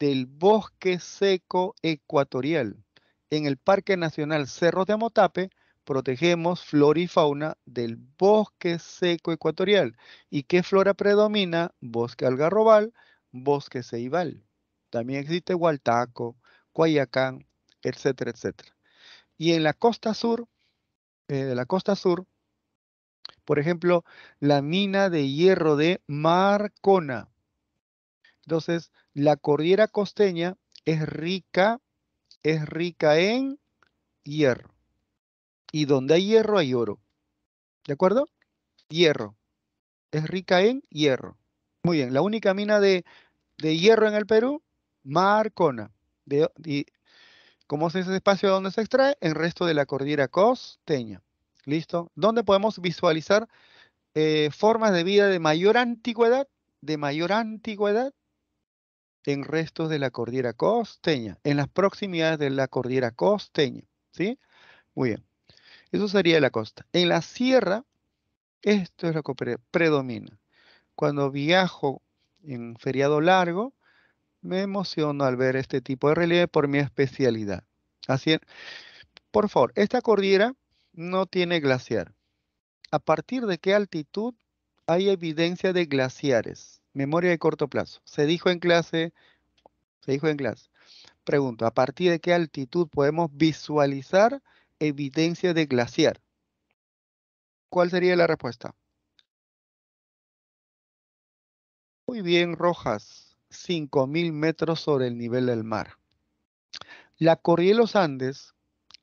A: del bosque seco ecuatorial. En el Parque Nacional Cerros de Amotape protegemos flora y fauna del bosque seco ecuatorial. ¿Y qué flora predomina? Bosque algarrobal, bosque ceibal. También existe Hualtaco, Cuayacán, etcétera, etcétera. Y en la costa sur, eh, de la costa sur, por ejemplo, la mina de hierro de Marcona entonces, la cordillera costeña es rica, es rica en hierro. Y donde hay hierro hay oro. ¿De acuerdo? Hierro. Es rica en hierro. Muy bien, la única mina de, hierro en el Perú, Marcona. De, y, ¿Cómo es ese espacio donde se extrae? El resto de la cordillera costeña. ¿Listo? ¿Dónde podemos visualizar eh, formas de vida de mayor antigüedad, de mayor antigüedad en restos de la cordillera costeña, en las proximidades de la cordillera costeña, ¿sí? Muy bien. Eso sería la costa. En la sierra, esto es lo que predomina. Cuando viajo en feriado largo, me emociono al ver este tipo de relieve por mi especialidad. Así Por favor, esta cordillera no tiene glaciar. ¿A partir de qué altitud hay evidencia de glaciares? Memoria de corto plazo. Se dijo en clase, se dijo en clase. Pregunto, ¿a partir de qué altitud podemos visualizar evidencia de glaciar? ¿Cuál sería la respuesta? Muy bien, Rojas. 5.000 metros sobre el nivel del mar. La Corrielos de los Andes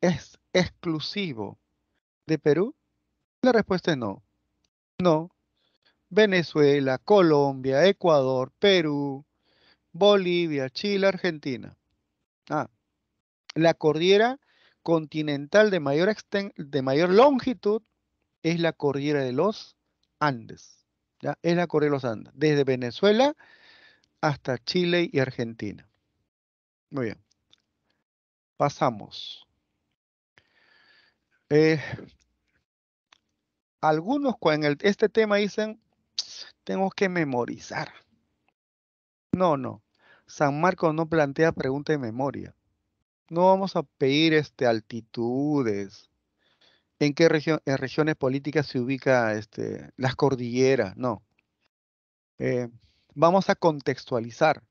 A: es exclusivo de Perú. La respuesta es no. No, Venezuela, Colombia, Ecuador, Perú, Bolivia, Chile, Argentina. Ah, la cordillera continental de mayor, de mayor longitud es la cordillera de los Andes. ¿ya? Es la cordillera de los Andes, desde Venezuela hasta Chile y Argentina. Muy bien. Pasamos. Eh, algunos en este tema dicen tengo que memorizar. No, no. San Marcos no plantea pregunta de memoria. No vamos a pedir este, altitudes. ¿En qué regiones políticas se ubica este, las cordilleras? No. Eh, vamos a contextualizar.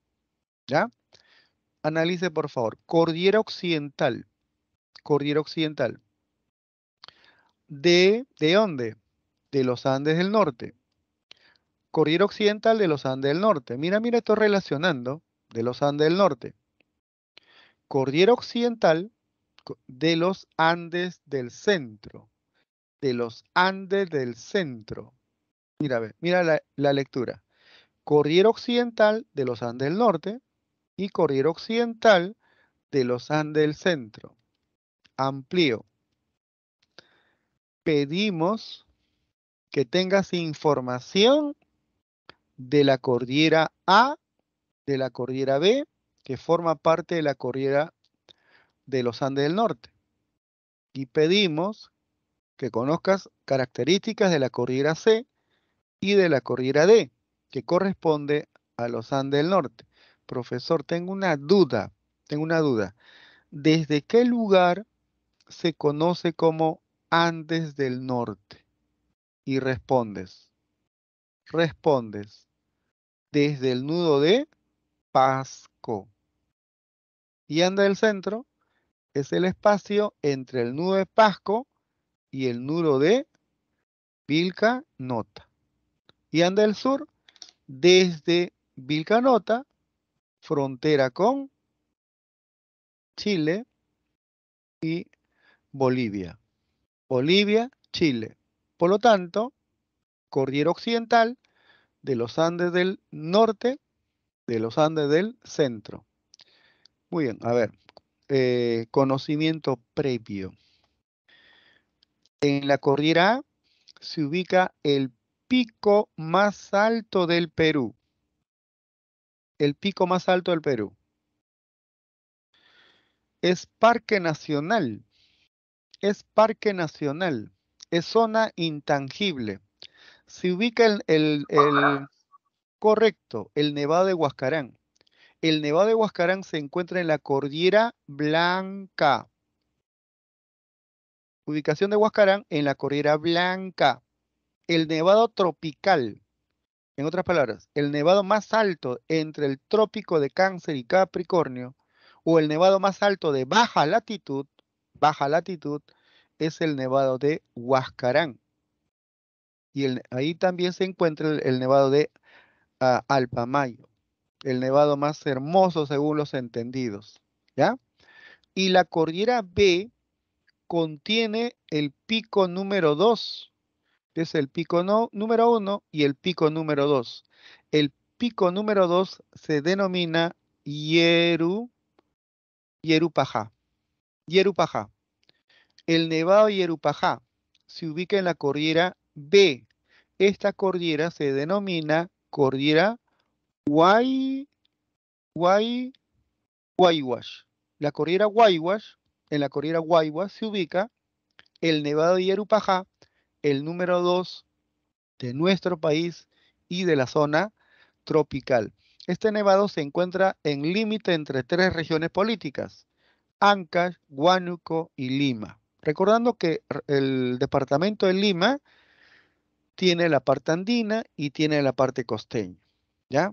A: ¿Ya? Analice, por favor. Cordillera Occidental. Cordillera Occidental. ¿De, ¿De dónde? De los Andes del Norte. Cordillera Occidental de los Andes del Norte. Mira, mira, estoy relacionando de los Andes del Norte. Cordillera Occidental de los Andes del Centro. De los Andes del Centro. Mira, ve, mira la, lectura. Cordillera Occidental de los Andes del Norte y Cordillera Occidental de los Andes del Centro. Amplío. Pedimos que tengas información de la cordillera A, de la cordillera B, que forma parte de la cordillera de los Andes del Norte. Y pedimos que conozcas características de la cordillera C y de la cordillera D, que corresponde a los Andes del Norte. Profesor, tengo una duda, tengo una duda. ¿Desde qué lugar se conoce como Andes del Norte? Y respondes, respondes desde el nudo de Pasco. Y anda del centro es el espacio entre el nudo de Pasco y el nudo de Vilcanota. Y anda del sur desde Vilcanota, frontera con Chile y Bolivia. Bolivia, Chile. Por lo tanto, Cordillera Occidental de los Andes del norte, de los Andes del centro. Muy bien, a ver, eh, conocimiento previo. En la cordillera se ubica el pico más alto del Perú. El pico más alto del Perú. Es parque nacional. Es parque nacional. Es zona intangible se ubica el, el correcto, el Nevado de Huascarán. El Nevado de Huascarán se encuentra en la Cordillera Blanca. Ubicación de Huascarán en la Cordillera Blanca. El Nevado Tropical. En otras palabras, el nevado más alto entre el trópico de Cáncer y Capricornio o el nevado más alto de baja latitud, baja latitud, es el nevado de Huascarán y ahí también se encuentra el, nevado de ah, Alpamayo, el nevado más hermoso según los entendidos, ¿ya? Y la cordillera B contiene el pico número 2, es el pico número 1 y el pico número 2. El pico número 2 se denomina Yeru, Yerupajá. Yerupajá. El nevado Yerupajá se ubica en la cordillera B. Esta cordillera se denomina cordillera Guay, La cordillera Guaywash, en la cordillera Huayhuash se ubica el Nevado de Yerupajá, el número 2 de nuestro país y de la zona tropical. Este nevado se encuentra en límite entre tres regiones políticas, Ancash, Huánuco y Lima. Recordando que el departamento de Lima tiene la parte andina y tiene la parte costeña. ¿ya?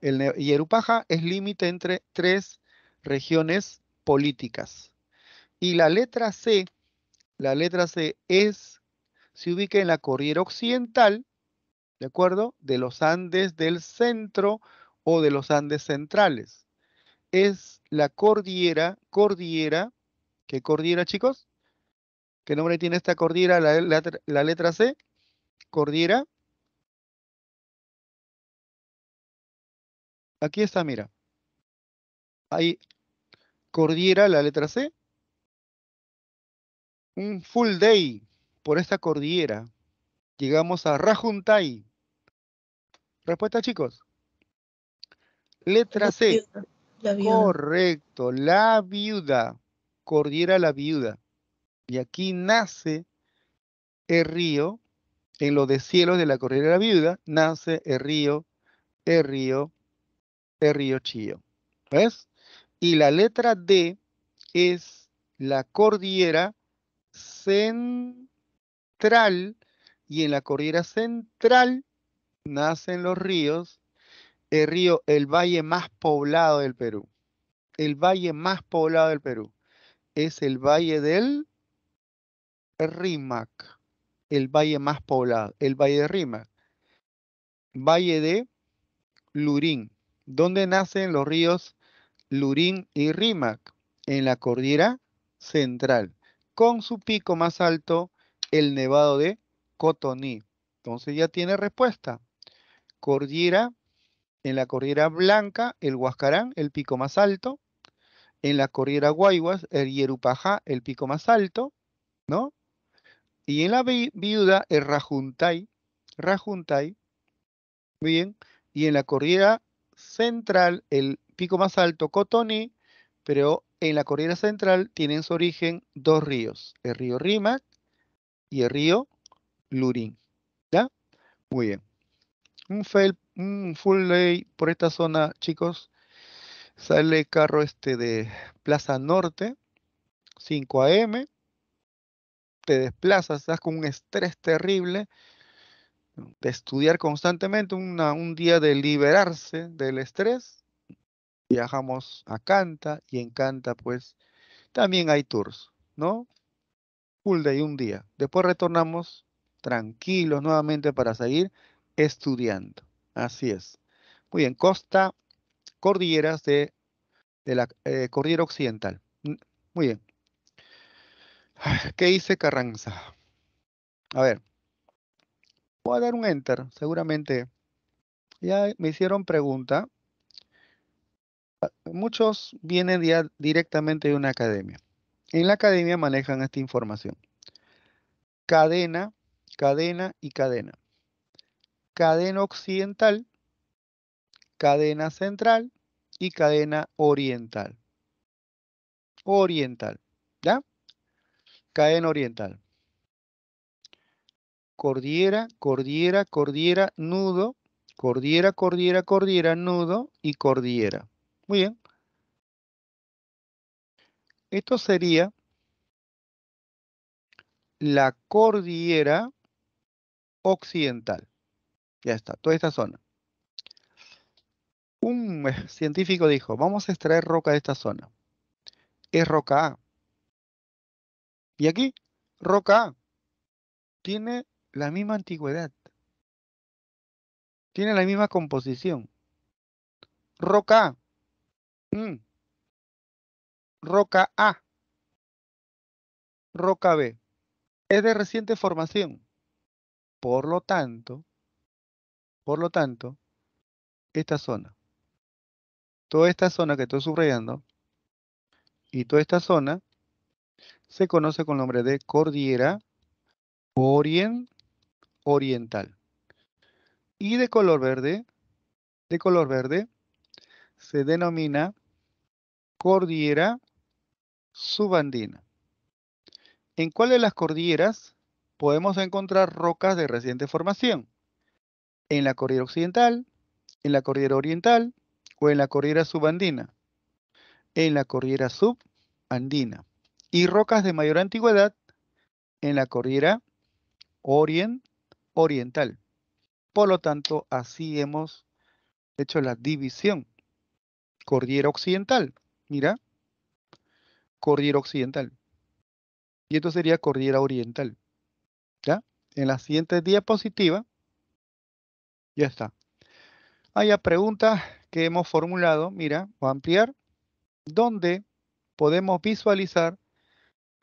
A: El, Yerupaja es límite entre tres regiones políticas. Y la letra C, la letra C es, se ubica en la cordillera occidental, ¿de acuerdo? De los Andes del centro o de los Andes centrales. Es la cordillera, cordillera, ¿qué cordillera chicos? ¿Qué nombre tiene esta cordillera, la, la letra C? ¿Cordiera? Aquí está, mira. Ahí, cordillera, la letra C. Un full day por esta cordillera. Llegamos a Rajuntai. Respuesta, chicos. Letra C. Correcto, la viuda. Cordillera la viuda. Y aquí nace el río en los deshielos de la cordillera viuda nace el río, el río, el río Chío. ¿Ves? Y la letra D es la cordillera central y en la cordillera central nacen los ríos, el río, el valle más poblado del Perú. El valle más poblado del Perú es el valle del Rímac el valle más poblado, el valle de Rima, valle de Lurín, donde nacen los ríos Lurín y Rímac, en la cordillera central, con su pico más alto, el nevado de Cotoní. Entonces ya tiene respuesta. Cordillera, en la cordillera blanca, el Huascarán, el pico más alto. En la cordillera Guayguas, el Yerupajá, el pico más alto, ¿no? Y en la viuda es Rajuntay. Rajuntay. muy bien, y en la corrida central, el pico más alto, Cotoni, pero en la corriera central tienen su origen dos ríos, el río Rímac y el río Lurín. ¿Ya? Muy bien. Un, un full day por esta zona, chicos. Sale el carro este de Plaza Norte, 5 a.m te desplazas, estás con un estrés terrible de estudiar constantemente, un día de liberarse del estrés, viajamos a Canta y en Canta pues también hay tours, ¿no? Full day un día. Después retornamos tranquilos nuevamente para seguir estudiando. Así es. Muy bien, costa, cordilleras de, la eh, cordillera occidental. Muy bien. ¿Qué dice Carranza? A ver, voy a dar un enter, seguramente. Ya me hicieron pregunta. Muchos vienen directamente de una academia. En la academia manejan esta información. Cadena, cadena y cadena. Cadena occidental, cadena central y cadena oriental. Oriental en oriental. Cordillera, cordillera, cordillera, nudo, cordillera, cordillera, cordillera, nudo y cordillera. Muy bien. Esto sería la cordillera occidental. Ya está, toda esta zona. Un *laughs* científico dijo, vamos a extraer roca de esta zona. Es roca A. Y aquí, Roca tiene la misma antigüedad. Tiene la misma composición. Roca A, mm, Roca A. Roca B. Es de reciente formación. Por lo tanto, por lo tanto, esta zona, toda esta zona que estoy subrayando, y toda esta zona se conoce con el nombre de cordillera oriental. Y de color verde, de color verde, se denomina cordillera subandina. ¿En cuál de las cordilleras podemos encontrar rocas de reciente formación? ¿En la cordillera occidental, en la cordillera oriental o en la cordillera subandina? En la cordillera subandina y rocas de mayor antigüedad en la cordillera oriental. Por lo tanto, así hemos hecho la división. Cordillera occidental, mira, cordillera occidental. Y esto sería cordillera oriental. ¿Ya? En la siguiente diapositiva, ya está. Hay preguntas que hemos formulado, mira, voy a ampliar, donde podemos visualizar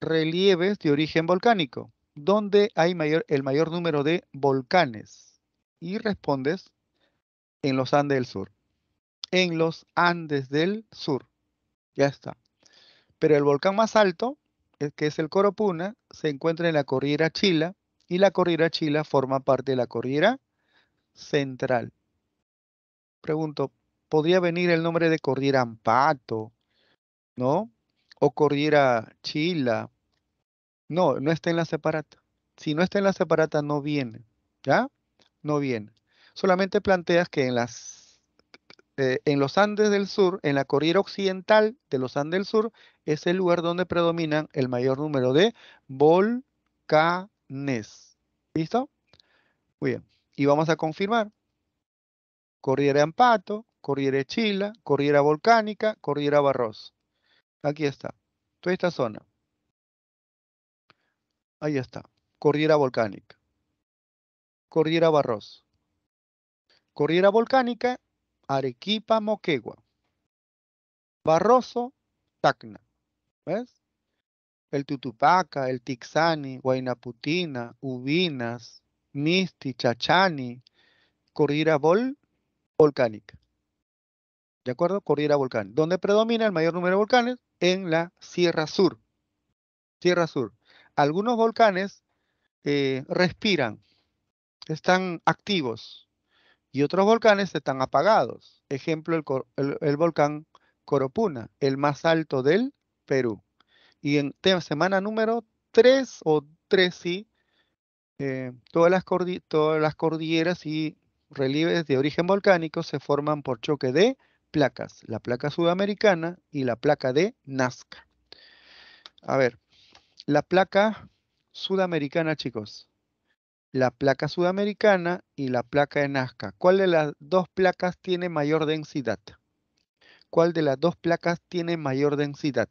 A: relieves de origen volcánico, donde hay mayor, el mayor número de volcanes. Y respondes en los Andes del Sur. En los Andes del Sur. Ya está. Pero el volcán más alto, que es el Coropuna, se encuentra en la Cordillera Chila y la Cordillera Chila forma parte de la Cordillera Central. Pregunto, ¿podría venir el nombre de Cordillera Ampato? ¿No? o Chila. No, no está en la separata. Si no está en la separata, no viene. ¿Ya? No viene. Solamente planteas que en las eh, en los Andes del Sur, en la Corriera occidental de los Andes del Sur, es el lugar donde predominan el mayor número de volcanes. ¿Listo? Muy bien. Y vamos a confirmar. Corriera Ampato, Corriera Chila, Corriera Volcánica, Corriera Barros. Aquí está. Toda esta zona. Ahí está. Cordillera volcánica. Cordillera Barros. Cordillera volcánica, Arequipa, Moquegua. Barroso, Tacna. ¿Ves? El Tutupaca, el Tixani, Guainaputina, Ubinas, Misti, Chachani, Cordillera Vol, volcánica. ¿De acuerdo? Cordillera volcánica. Donde predomina el mayor número de volcanes, en la Sierra Sur. Sierra Sur. Algunos volcanes eh, respiran, están activos y otros volcanes están apagados. Ejemplo, el, el, volcán Coropuna, el más alto del Perú. Y en semana número 3 o 3 sí, eh, todas, las todas las cordilleras y relieves de origen volcánico se forman por choque de placas, la placa sudamericana y la placa de Nazca. A ver, la placa sudamericana, chicos. La placa sudamericana y la placa de Nazca. ¿Cuál de las dos placas tiene mayor densidad? ¿Cuál de las dos placas tiene mayor densidad?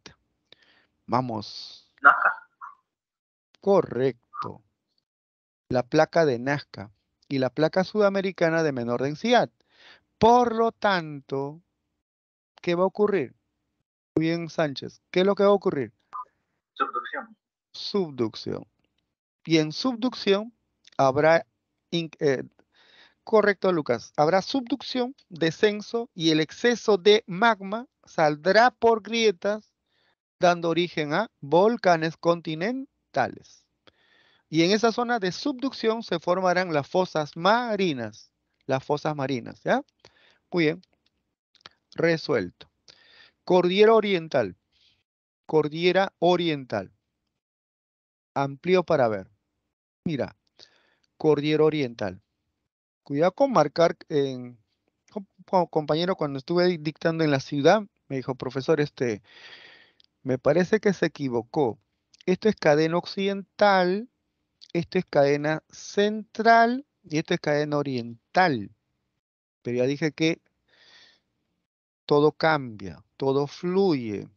A: Vamos. Nazca. Correcto. La placa de Nazca y la placa sudamericana de menor densidad. Por lo tanto, ¿qué va a ocurrir? Muy Bien, Sánchez, ¿qué es lo que va a ocurrir? Subducción. Subducción. Y en subducción habrá, eh, correcto Lucas, habrá subducción, descenso y el exceso de magma saldrá por grietas dando origen a volcanes continentales. Y en esa zona de subducción se formarán las fosas marinas, las fosas marinas, ¿ya? Muy bien resuelto. Cordillera Oriental. Cordillera Oriental. Amplio para ver. Mira, Cordillera Oriental. Cuidado con marcar, en, compañero, cuando estuve dictando en la ciudad, me dijo, profesor, este, me parece que se equivocó. Esto es cadena occidental, esto es cadena central y esto es cadena oriental. Pero ya dije que todo cambia, todo fluye.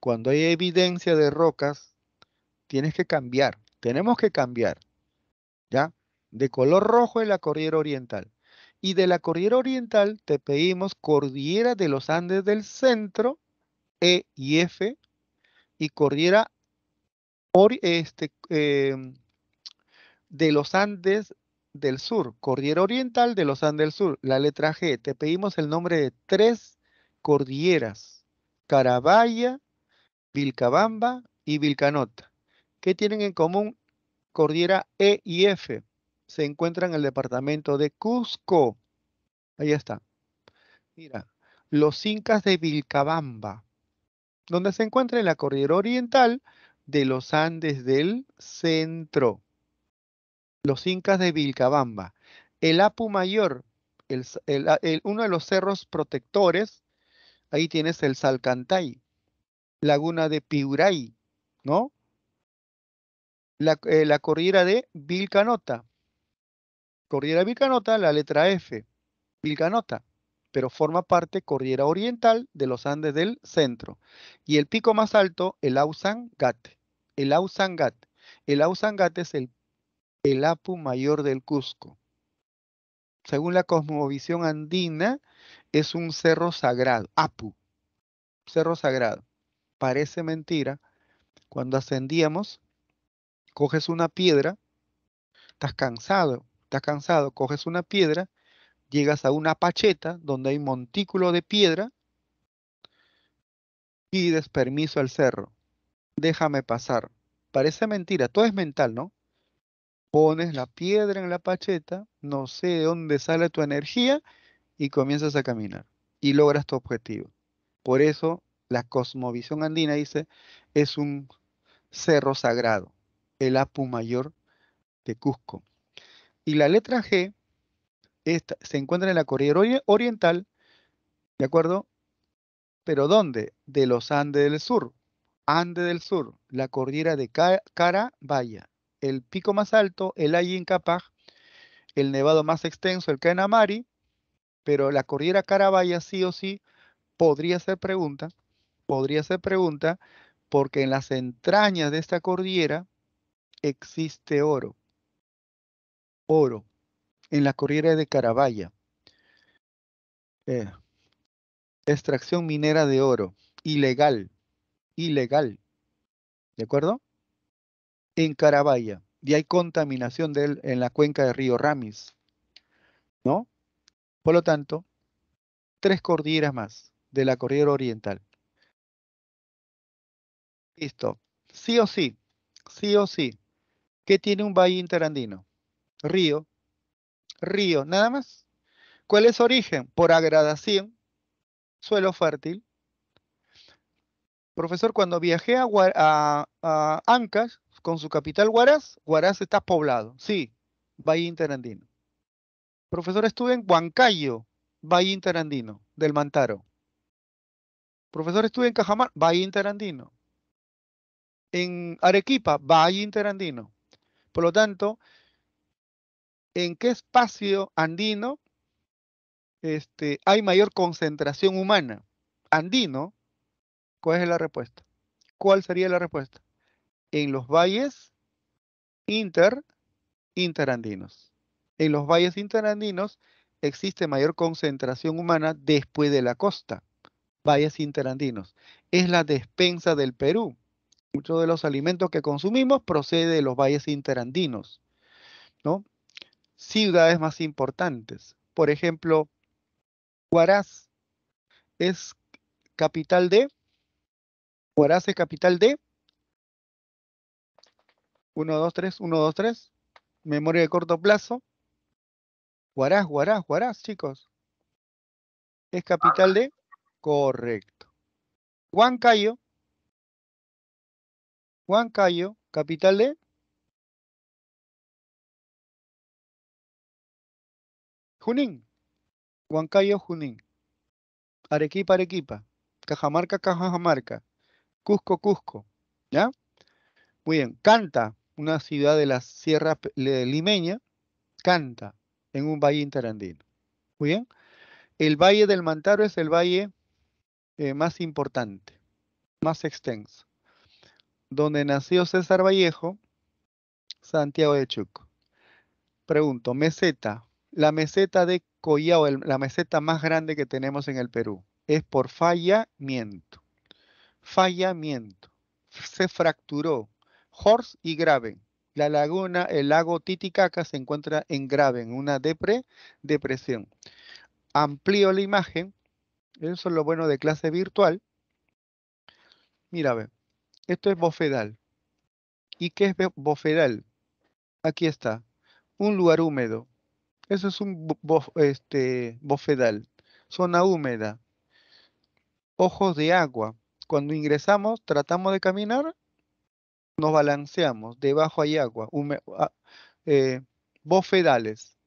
A: Cuando hay evidencia de rocas, tienes que cambiar, tenemos que cambiar, ¿ya? De color rojo es la cordillera oriental. Y de la cordillera oriental te pedimos cordillera de los Andes del centro, E y F, y cordillera este, em, de los Andes del Sur, Cordillera Oriental de los Andes del Sur. La letra G, te pedimos el nombre de tres cordilleras, Carabaya, Vilcabamba y Vilcanota. ¿Qué tienen en común cordillera E y F? Se encuentran en el departamento de Cusco. Ahí está. Mira, los incas de Vilcabamba, donde se encuentra en la cordillera oriental de los Andes del centro los incas de Vilcabamba. El Apu Mayor, ah, el, uno de los cerros protectores, ahí tienes el Salcantay, laguna de Piuray, ¿no? La, eh, corriera de Vilcanota. Cordillera Vilcanota, la letra F, Vilcanota, pero forma parte corriera Oriental de los Andes del Centro. Y el pico más alto, el Ausangat. El Ausangat. El Ausangat es el el Apu mayor del Cusco. Según la cosmovisión andina, es un cerro sagrado, Apu, cerro sagrado. Parece mentira. Cuando ascendíamos, coges una piedra, estás cansado, estás cansado, coges una piedra, llegas a una pacheta donde hay montículo de piedra, pides permiso al cerro, déjame pasar. Parece mentira, todo es mental, ¿no? pones la piedra en la pacheta, no sé de dónde sale tu energía y comienzas a caminar y logras tu objetivo. Por eso la cosmovisión andina dice es un cerro sagrado, el Apu Mayor de Cusco. Y la letra G se encuentra en la cordillera oriental, ¿de acuerdo? ¿Pero dónde? De los Andes del Sur, Andes del Sur, la cordillera de Carabaya, el pico más alto, el Ayincapaj, el nevado más extenso, el Canamari, pero la cordillera Carabaya sí o sí podría ser pregunta, podría ser pregunta, porque en las entrañas de esta cordillera existe oro, oro, en la cordillera de Carabaya. Eh, extracción minera de oro, ilegal, ilegal, ¿de acuerdo? en Carabaya y hay contaminación de en la cuenca del río Ramis, ¿no? Por lo tanto, tres cordilleras más de la cordillera oriental. Listo. Sí o sí, sí o sí, ¿qué tiene un valle interandino? Río, río, nada más. ¿Cuál es su origen? Por agradación, suelo fértil. Profesor, cuando viajé a, a, a Ancash, con su capital Guaraz, Guaraz está poblado. Sí, Valle Interandino. Profesor estuve en Huancayo, Valle Interandino, del Mantaro. Profesor estuve en Cajamar, Valle Interandino. En Arequipa, Valle Interandino. Por lo tanto, ¿en qué espacio andino este, hay mayor concentración humana? Andino, ¿cuál es la respuesta? ¿Cuál sería la respuesta? en los valles inter, interandinos. En los valles interandinos existe mayor concentración humana después de la costa. Valles interandinos. Es la despensa del Perú. Muchos de los alimentos que consumimos procede de los valles interandinos. ¿no? Ciudades más importantes. Por ejemplo, Huaraz es capital de. Huaraz es capital de 1, 2, 3, 1, 2, 3. Memoria de corto plazo. Guarás, Guarás, Guarás, chicos. Es capital de... Correcto. Huancayo. Huancayo, capital de... Junín. Huancayo, Junín. Arequipa, Arequipa. Cajamarca, Cajamarca. Cusco, Cusco. ¿Ya? Muy bien. Canta una ciudad de la Sierra Limeña, canta en un valle interandino. Muy bien. El valle del Mantaro es el valle eh, más importante, más extenso, donde nació César Vallejo, Santiago de Chuco. Pregunto, meseta, la meseta de Collao, la meseta más grande que tenemos en el Perú, es por fallamiento. Fallamiento. Se fracturó Horst y Graben. La laguna, el lago Titicaca se encuentra en Graben, una depresión. Amplío la imagen. Eso es lo bueno de clase virtual. Mira, ve. Esto es bofedal. ¿Y qué es bofedal? Aquí está. Un lugar húmedo. Eso es un este, bofedal. Zona húmeda. Ojos de agua. Cuando ingresamos, tratamos de caminar nos balanceamos, debajo hay agua, ah, eh, bofedales.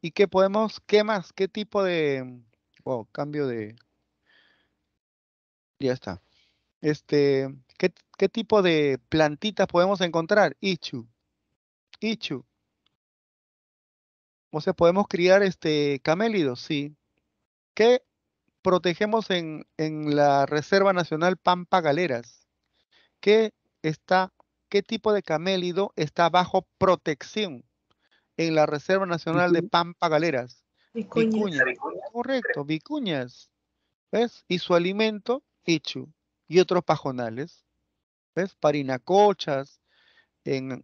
A: ¿Y qué podemos, qué más, qué tipo de, oh, cambio de, ya está. Este, ¿qué, qué tipo de plantitas podemos encontrar? Ichu. Ichu. O sea, podemos criar este camélidos, sí. ¿Qué protegemos en, en la Reserva Nacional Pampa Galeras? ¿Qué está qué tipo de camélido está bajo protección en la Reserva Nacional de Pampa Galeras. Vicuñas. Correcto, vicuñas. ¿Ves? Y su alimento, ichu. Y otros pajonales. ¿Ves? Parinacochas. En,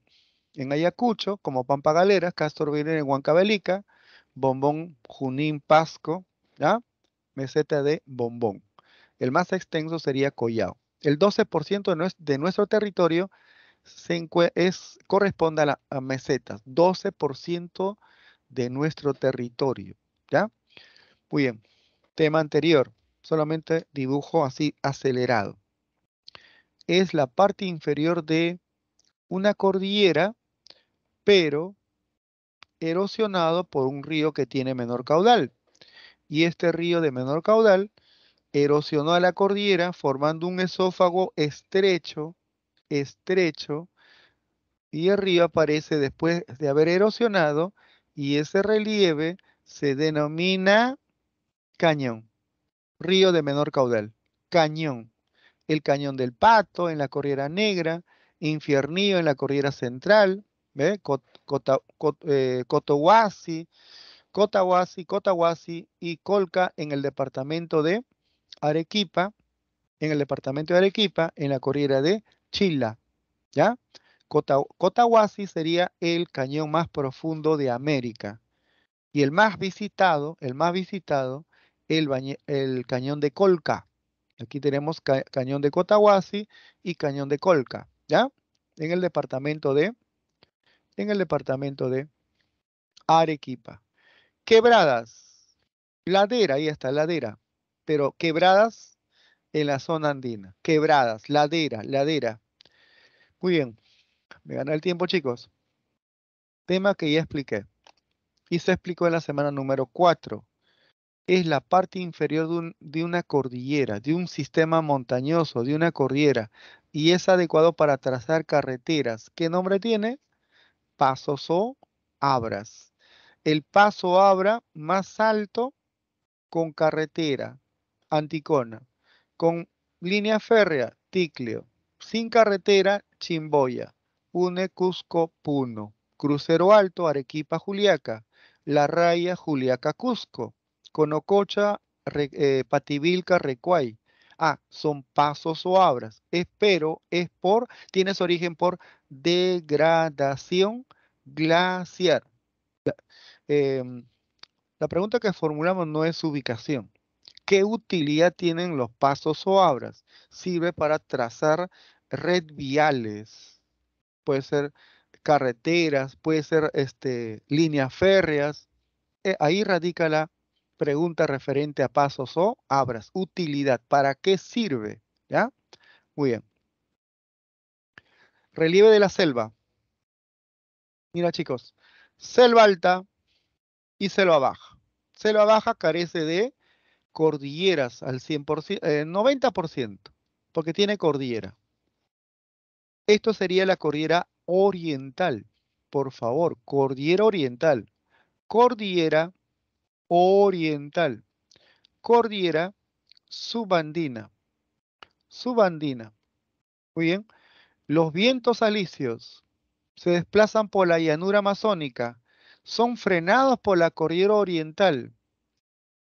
A: en Ayacucho, como Pampa Galeras, Castor viene en Huancabelica, Bombón Junín Pasco, ¿ya? meseta de Bombón. El más extenso sería Collao. El 12% de, nuestro territorio corresponde a, mesetas, 12% de nuestro territorio. ¿Ya? Muy bien. Tema anterior, solamente dibujo así acelerado. Es la parte inferior de una cordillera, pero erosionado por un río que tiene menor caudal. Y este río de menor caudal erosionó a la cordillera formando un esófago estrecho estrecho y el río aparece después de haber erosionado y ese relieve se denomina cañón, río de menor caudal, cañón. El cañón del Pato en la Corriera Negra, Infiernío en la Corriera Central, ¿eh? Cotahuasi, Cotahuasi y Colca en el departamento de Arequipa, en el departamento de Arequipa, en la Corriera de Chila, ¿ya? Cotahuasi sería el cañón más profundo de América y el más visitado, el más visitado, el, cañón de Colca. Aquí tenemos cañón de Cotahuasi y cañón de Colca, ¿ya? En el departamento de, en el departamento de Arequipa. Quebradas, ladera, ahí está, ladera, pero quebradas en la zona andina. Quebradas, ladera, ladera. Muy bien. Me gana el tiempo, chicos. Tema que ya expliqué. Y se explicó en la semana número 4. Es la parte inferior de, de una cordillera, de un sistema montañoso, de una cordillera. Y es adecuado para trazar carreteras. ¿Qué nombre tiene? Pasos o abras. El paso abra más alto con carretera, anticona. Con línea férrea, Ticlio. Sin carretera, Chimboya. Une Cusco, Puno. Crucero Alto, Arequipa, Juliaca. La Raya, Juliaca, Cusco. Conococha, eh, Pativilca, Recuay. Ah, son pasos o abras. Espero, es por, tiene su origen por degradación glaciar. Em, la pregunta que formulamos no es ubicación. ¿Qué utilidad tienen los pasos o abras? Sirve para trazar red viales. Puede ser carreteras, puede ser este, líneas férreas. Eh, ahí radica la pregunta referente a pasos o abras. Utilidad, ¿para qué sirve? ¿Ya? Muy bien. Relieve de la selva. Mira chicos, selva alta y selva baja. Selva baja carece de cordilleras al 100%, 90%, eh, porque tiene cordillera. Esto sería la cordillera oriental, por favor, cordillera oriental. Cordillera oriental. Cordillera subandina. Subandina. Muy bien. Los vientos alisios se desplazan por la llanura amazónica, son frenados por la cordillera oriental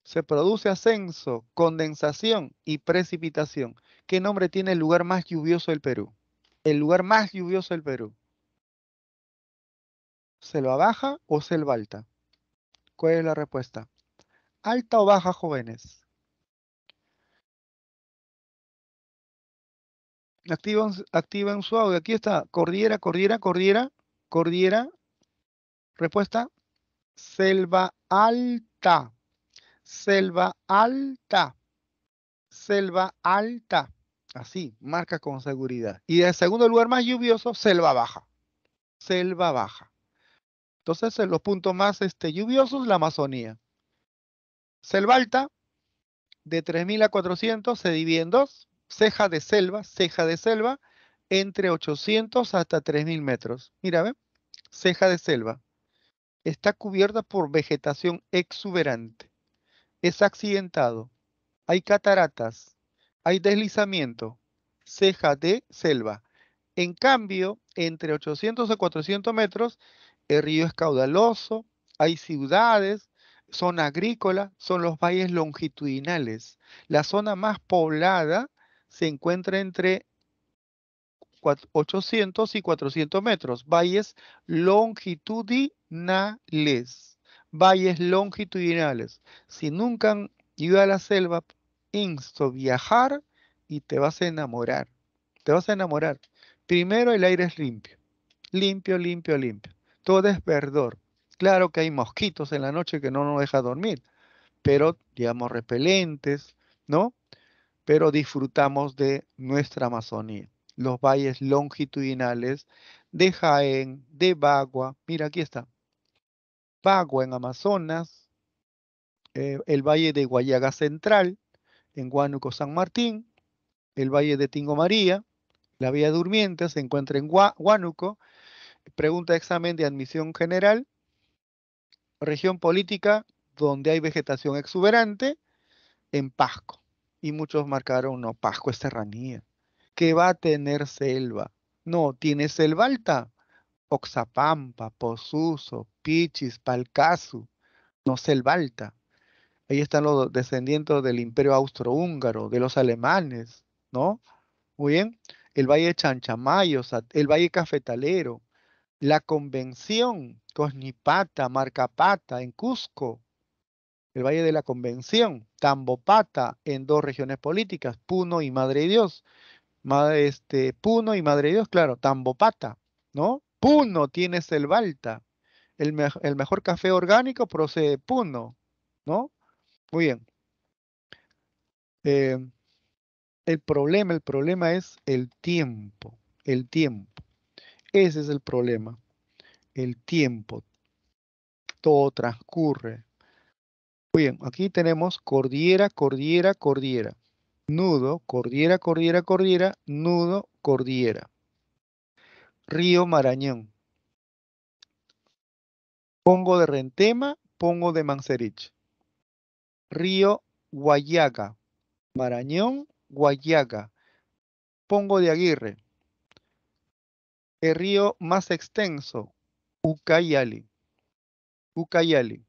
A: se produce ascenso, condensación y precipitación. ¿Qué nombre tiene el lugar más lluvioso del Perú? El lugar más lluvioso del Perú. ¿Selva baja o selva alta? ¿Cuál es la respuesta? ¿Alta o baja, jóvenes? Activa en su audio. Aquí está. Cordiera, cordillera, Cordiera, Cordiera. Respuesta. Selva alta selva alta, selva alta. Así, marca con seguridad. Y en segundo lugar más lluvioso, selva baja, selva baja. Entonces, en los puntos más este, lluviosos, la Amazonía. Selva alta, de 3.000 a 400, se divide en dos. Ceja de selva, ceja de selva, entre 800 hasta 3.000 metros. Mira, ve, ceja de selva. Está cubierta por vegetación exuberante es accidentado, hay cataratas, hay deslizamiento, ceja de selva. En cambio, entre 800 y 400 metros, el río es caudaloso, hay ciudades, zona agrícola, son los valles longitudinales. La zona más poblada se encuentra entre 800 y 400 metros, valles longitudinales valles longitudinales. Si nunca han ido a la selva, insto viajar y te vas a enamorar. Te vas a enamorar. Primero el aire es limpio, limpio, limpio, limpio. Todo es verdor. Claro que hay mosquitos en la noche que no nos deja dormir, pero digamos repelentes, ¿no? Pero disfrutamos de nuestra Amazonía, los valles longitudinales de Jaén, de Bagua. Mira, aquí está, Pagua, en Amazonas, eh, el valle de Guayaga Central, en Huánuco San Martín, el valle de Tingo María, la Vía Durmiente se encuentra en Huánuco. Pregunta de examen de admisión general. Región política donde hay vegetación exuberante en Pasco. Y muchos marcaron, no, Pasco es serranía. que va a tener selva? No, tiene selva alta. Oxapampa, Pozuzo, Pichis, Palcazu, balta. Ahí están los descendientes del imperio austrohúngaro, de los alemanes, ¿no? Muy bien. El Valle de Chanchamayo, el Valle Cafetalero, la Convención, Cosnipata, Marcapata, en Cusco, el Valle de la Convención, Tambopata, en dos regiones políticas, Puno y Madre de Dios. este, Puno y Madre de Dios, claro, Tambopata, ¿no? Puno tiene El, balta. el mejor café orgánico procede de Puno, ¿no? Muy bien. Eh, el problema, el problema es el tiempo, el tiempo. Ese es el problema, el tiempo. Todo transcurre. Muy bien, aquí tenemos cordillera, cordillera, cordiera. Nudo, cordiera, cordiera, cordiera, nudo, cordillera. Río Marañón. Pongo de Rentema, Pongo de Mancerich. Río Guayaca, Marañón, Guayaca. Pongo de Aguirre. El río más extenso, Ucayali. Ucayali.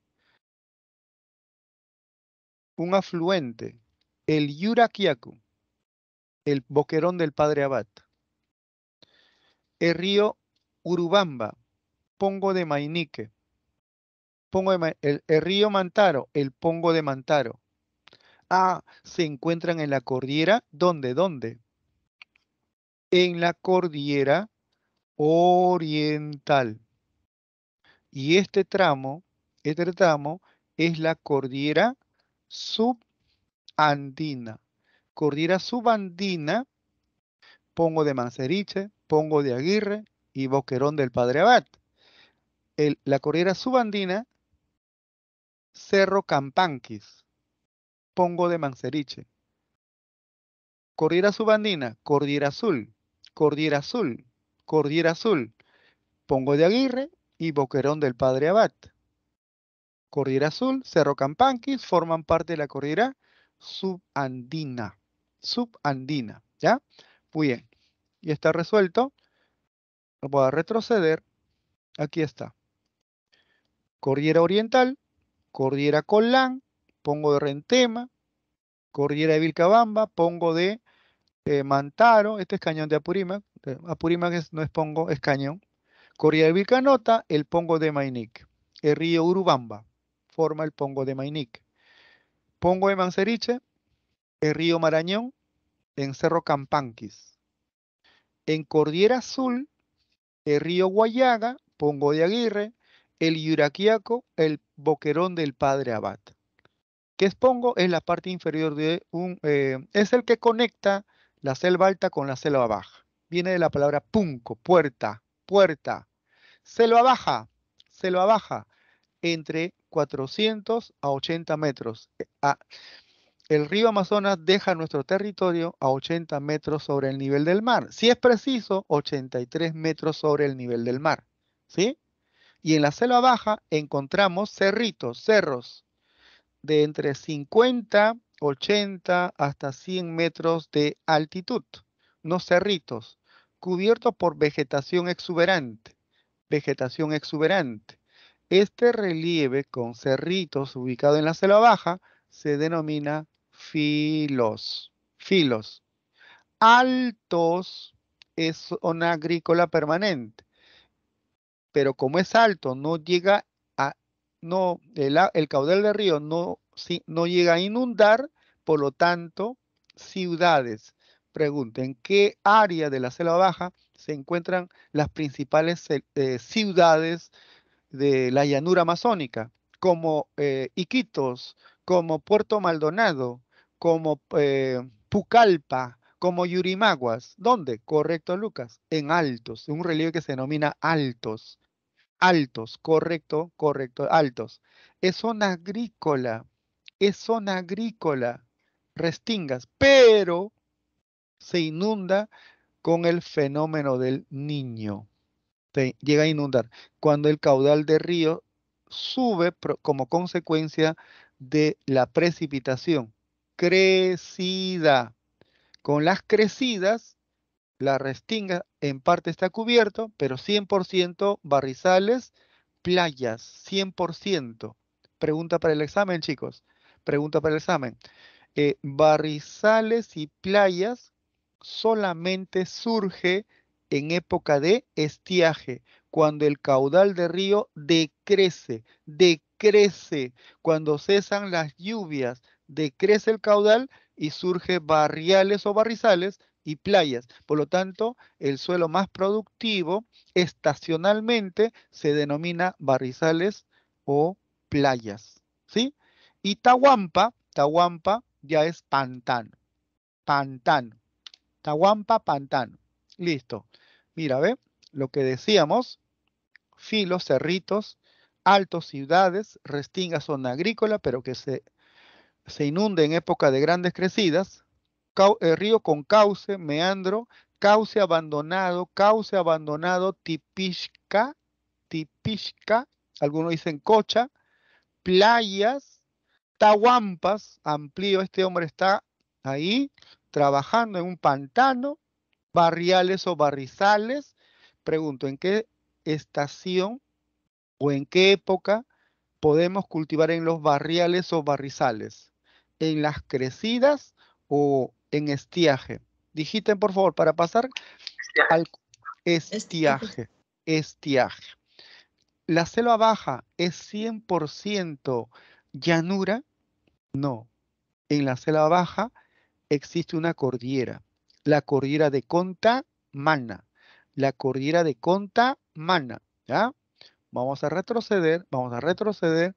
A: Un afluente, el Yuraquiacu, el boquerón del Padre Abad el río Urubamba, Pongo de Mainique, Pongo el, el, río Mantaro, el Pongo de Mantaro. Ah, se encuentran en la cordillera, ¿dónde? ¿Dónde? En la cordillera oriental. Y este tramo, este tramo es la cordillera subandina. Cordillera subandina Pongo de Manceriche, Pongo de Aguirre y Boquerón del Padre Abad. la corriera subandina, Cerro Campanquis, Pongo de Manceriche. Corriera subandina, Cordillera Azul, Cordillera Azul, Cordillera Azul, Pongo de Aguirre y Boquerón del Padre Abad. Cordillera Azul, Cerro Campanquis forman parte de la corriera subandina. Subandina, ¿ya? Muy bien. Y está resuelto. Voy a retroceder. Aquí está. Cordillera Oriental, Cordillera Colán, pongo de Rentema, Cordillera de Vilcabamba, pongo de eh, Mantaro, este es cañón de Apurímac, Apurímac no es pongo, es cañón. Cordillera de Vilcanota, el pongo de Mainic. El río Urubamba forma el pongo de Mainic. Pongo de Manseriche, el río Marañón, en Cerro Campanquis. En Cordillera Azul, el río Guayaga, Pongo de Aguirre, el Yuraquiaco, el Boquerón del Padre Abad. ¿Qué es Pongo? Es la parte inferior de un... Eh, es el que conecta la selva alta con la selva baja. Viene de la palabra punco, puerta, puerta. Selva baja, selva baja, entre 400 a 80 metros. Eh, ah, el río Amazonas deja nuestro territorio a 80 metros sobre el nivel del mar. Si es preciso, 83 metros sobre el nivel del mar. ¿Sí? Y en la selva baja encontramos cerritos, cerros, de entre 50, 80 hasta 100 metros de altitud. No cerritos, cubiertos por vegetación exuberante. Vegetación exuberante. Este relieve con cerritos ubicado en la selva baja se denomina filos, filos. Altos es una agrícola permanente, pero como es alto, no llega a, no, el, caudal del río no, si, no llega a inundar, por lo tanto, ciudades. Pregunten, qué área de la selva baja se encuentran las principales eh, eh, ciudades de la llanura amazónica? Como eh, Iquitos, como Puerto Maldonado, como eh, Pucallpa, como Yurimaguas. ¿Dónde? Correcto, Lucas. En Altos, un relieve que se denomina Altos. Altos, correcto, correcto, Altos. Es zona agrícola, es zona agrícola, Restingas, pero se inunda con el fenómeno del niño. llega a inundar cuando el caudal de río sube como consecuencia de la precipitación. Crecida. Con las crecidas, la restinga en parte está cubierto, pero 100% barrizales, playas, 100%. Pregunta para el examen, chicos. Pregunta para el examen. Eh, barrizales y playas solamente surge en época de estiaje, cuando el caudal de río decrece, decrece crece Cuando cesan las lluvias, decrece el caudal y surge barriales o barrizales y playas. Por lo tanto, el suelo más productivo estacionalmente se denomina barrizales o playas. ¿Sí? Y Tahuampa, Tahuampa ya es pantano. Pantano. Tahuampa, pantano. Listo. Mira, ve lo que decíamos. Filos, cerritos, altos ciudades, restinga zona agrícola, pero que se, se inunde en época de grandes crecidas, eh, río con cauce, meandro, cauce abandonado, cauce abandonado, tipishka, tipishka, algunos dicen cocha, playas, tahuampas, amplio, este hombre está ahí trabajando en un pantano, barriales o barrizales. Pregunto, ¿en qué estación o en qué época podemos cultivar en los barriales o barrizales, en las crecidas o en estiaje. Digiten, por favor, para pasar al estiaje. Estiaje. ¿La selva baja es 100% llanura? No. En la selva baja existe una cordillera, la cordillera de Conta Mana, la cordillera de Conta Mana, ¿ya? Vamos a retroceder, vamos a retroceder.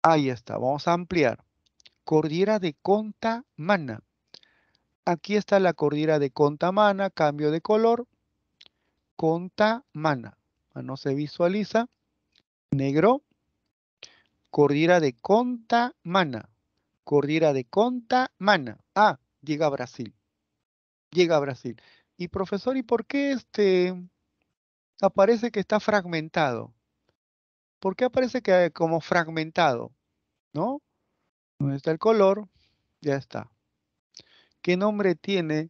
A: Ahí está, vamos a ampliar. Cordillera de Contamana. Aquí está la cordillera de Contamana, cambio de color. Contamana. Ah, no se visualiza. Negro. Cordillera de Contamana. Cordillera de Contamana. Ah, llega a Brasil. Llega a Brasil. Y profesor, ¿y por qué este aparece que está fragmentado? ¿por qué aparece que como fragmentado? ¿No? ¿Dónde está el color? Ya está. ¿Qué nombre tiene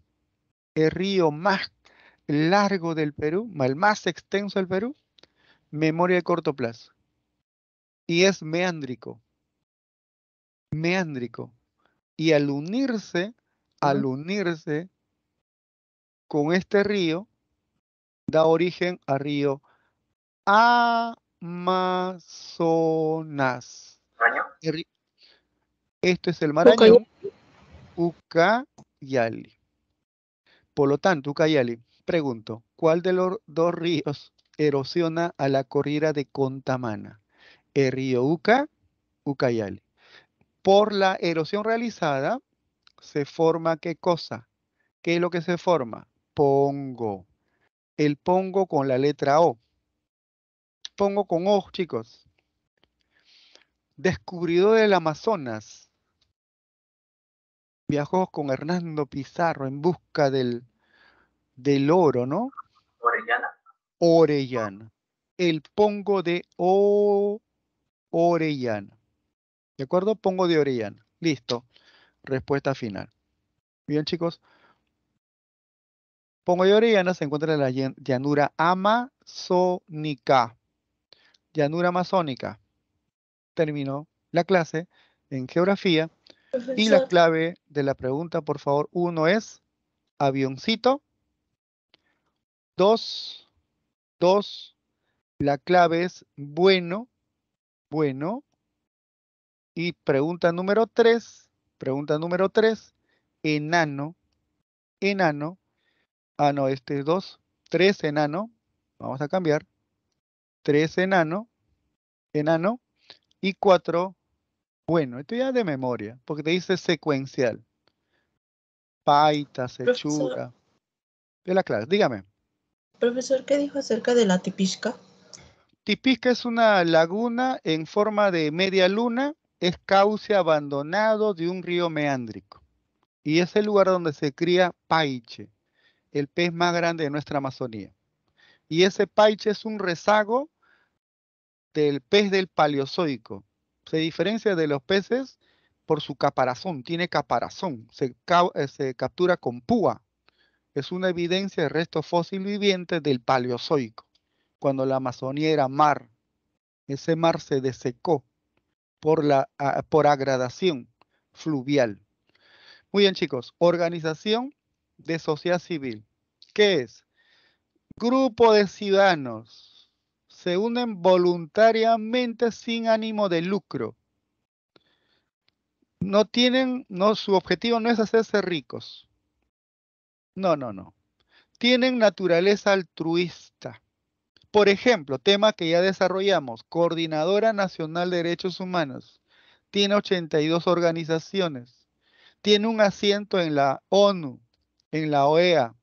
A: el río más largo del Perú, el más extenso del Perú? Memoria de corto plazo. Y es meándrico. Meándrico. Y al unirse, al unirse con este río, da origen al río A Amazonas. Esto es el Marañón, Ucayali. Por lo tanto, Ucayali, pregunto, ¿cuál de los dos ríos erosiona a la corrida de Contamana? El río Uca, Ucayali. Por la erosión realizada, se forma qué cosa? ¿Qué es lo que se forma? Pongo. El pongo con la letra O pongo con O, chicos. Descubridor del Amazonas. Viajó con Hernando Pizarro en busca del, del oro, ¿no? Orellana. Orellana. El pongo de O Orellana. ¿De acuerdo? Pongo de Orellana. Listo. Respuesta final. Bien, chicos. Pongo de Orellana se encuentra en la llanura amazónica llanura amazónica. Terminó la clase en geografía. Y la clave de la pregunta, por favor, uno es avioncito. Dos, dos, la clave es bueno, bueno. Y pregunta número tres, pregunta número tres, enano, enano. Ah, no, este es dos, tres, enano. Vamos a cambiar tres enano, enano y cuatro bueno. Esto ya de memoria, porque te dice secuencial. Paita, sechura. De la clase, dígame. Profesor, ¿qué dijo acerca de la tipisca? Tipisca es una laguna en forma de media luna, es cauce abandonado de un río meándrico. Y es el lugar donde se cría paiche, el pez más grande de nuestra Amazonía. Y ese paiche es un rezago del pez del Paleozoico. Se diferencia de los peces por su caparazón, tiene caparazón, se, eh, captura con púa. Es una evidencia de restos fósil vivientes del Paleozoico, cuando la Amazonía era mar. Ese mar se desecó por, la, por agradación fluvial. Muy bien, chicos. Organización de sociedad civil. ¿Qué es? Grupo de ciudadanos se unen voluntariamente sin ánimo de lucro. No tienen, no, su objetivo no es hacerse ricos. No, no, no. Tienen naturaleza altruista. Por ejemplo, tema que ya desarrollamos, Coordinadora Nacional de Derechos Humanos. Tiene 82 organizaciones. Tiene un asiento en la ONU, en la OEA.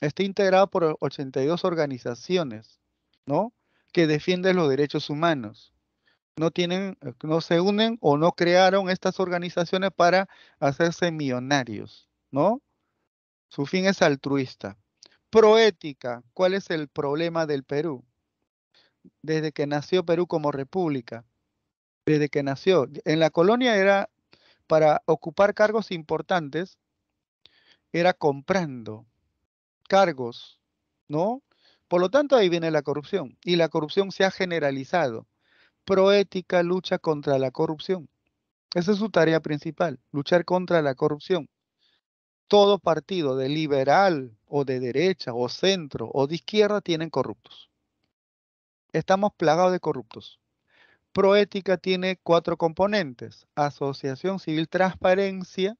A: Está integrado por 82 organizaciones, ¿no? que defienden los derechos humanos. No tienen, no se unen o no crearon estas organizaciones para hacerse millonarios, ¿no? Su fin es altruista. Proética, ¿cuál es el problema del Perú? Desde que nació Perú como república, desde que nació, en la colonia era para ocupar cargos importantes, era comprando cargos, ¿no? Por lo tanto, ahí viene la corrupción. Y la corrupción se ha generalizado. Proética lucha contra la corrupción. Esa es su tarea principal, luchar contra la corrupción. Todo partido de liberal o de derecha o centro o de izquierda tienen corruptos. Estamos plagados de corruptos. Proética tiene cuatro componentes. Asociación Civil Transparencia,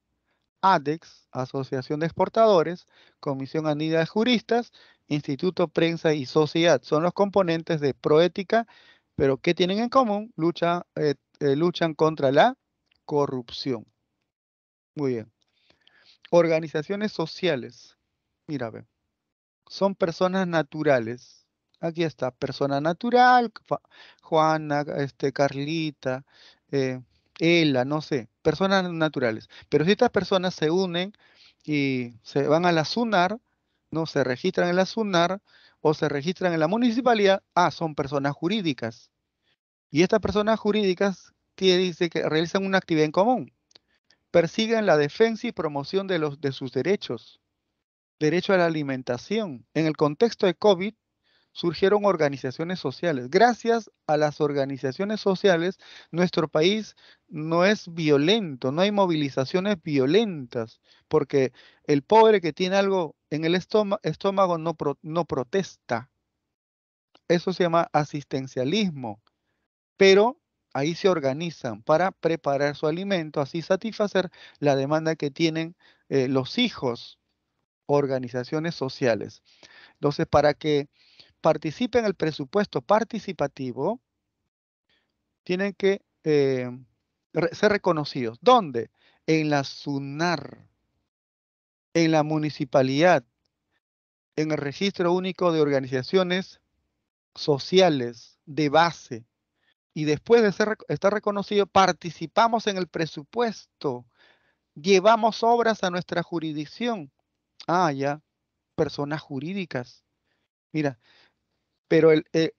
A: ADEX, Asociación de Exportadores, Comisión Anida de Juristas Instituto Prensa y Sociedad. Son los componentes de Proética, pero ¿qué tienen en común? Eh, eh, luchan contra la corrupción. Muy bien. Organizaciones sociales. Mira, ve. Son personas naturales. Aquí está, persona natural, Juana, este, Carlita, eh, Ela, no sé, personas naturales. Pero si estas personas se unen y se van a la SUNAR, no se registran en la SUNAR o se registran en la municipalidad, ah, son personas jurídicas. Y estas personas jurídicas dice que realizan una actividad en común. Persiguen la defensa y promoción de, los, de sus derechos. Derecho a la alimentación. En el contexto de COVID, surgieron organizaciones sociales. Gracias a las organizaciones sociales, nuestro país no es violento, no hay movilizaciones violentas, porque el pobre que tiene algo en el estómago, no, protesta. Eso se llama asistencialismo. Pero ahí se organizan para preparar su alimento, así satisfacer la demanda que tienen eh, los hijos, organizaciones sociales. Entonces, para que participen en el presupuesto participativo tienen que eh, ser reconocidos. ¿Dónde? En la SUNAR, en la municipalidad, en el Registro Único de Organizaciones Sociales de Base. Y después de estar reconocido, participamos en el presupuesto, llevamos obras a nuestra jurisdicción. Ah, ya, personas jurídicas. Mira, pero eh,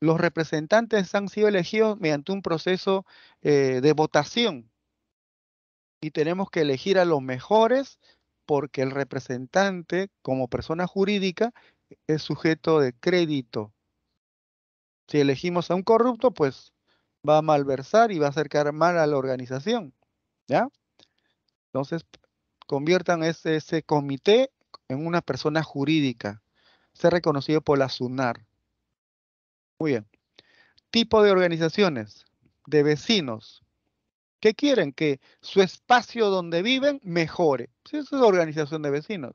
A: los representantes han sido elegidos mediante un proceso eh, de votación y tenemos que elegir a los mejores porque el representante como persona jurídica es sujeto de crédito. Si elegimos a un corrupto, pues va a malversar y va a acercar mal a la organización. ¿Ya? Entonces, conviertan ese comité en una persona jurídica ser reconocido por la SUNAR. Muy bien. Tipo de organizaciones, de vecinos, que quieren que su espacio donde viven mejore. sí eso es organización de vecinos.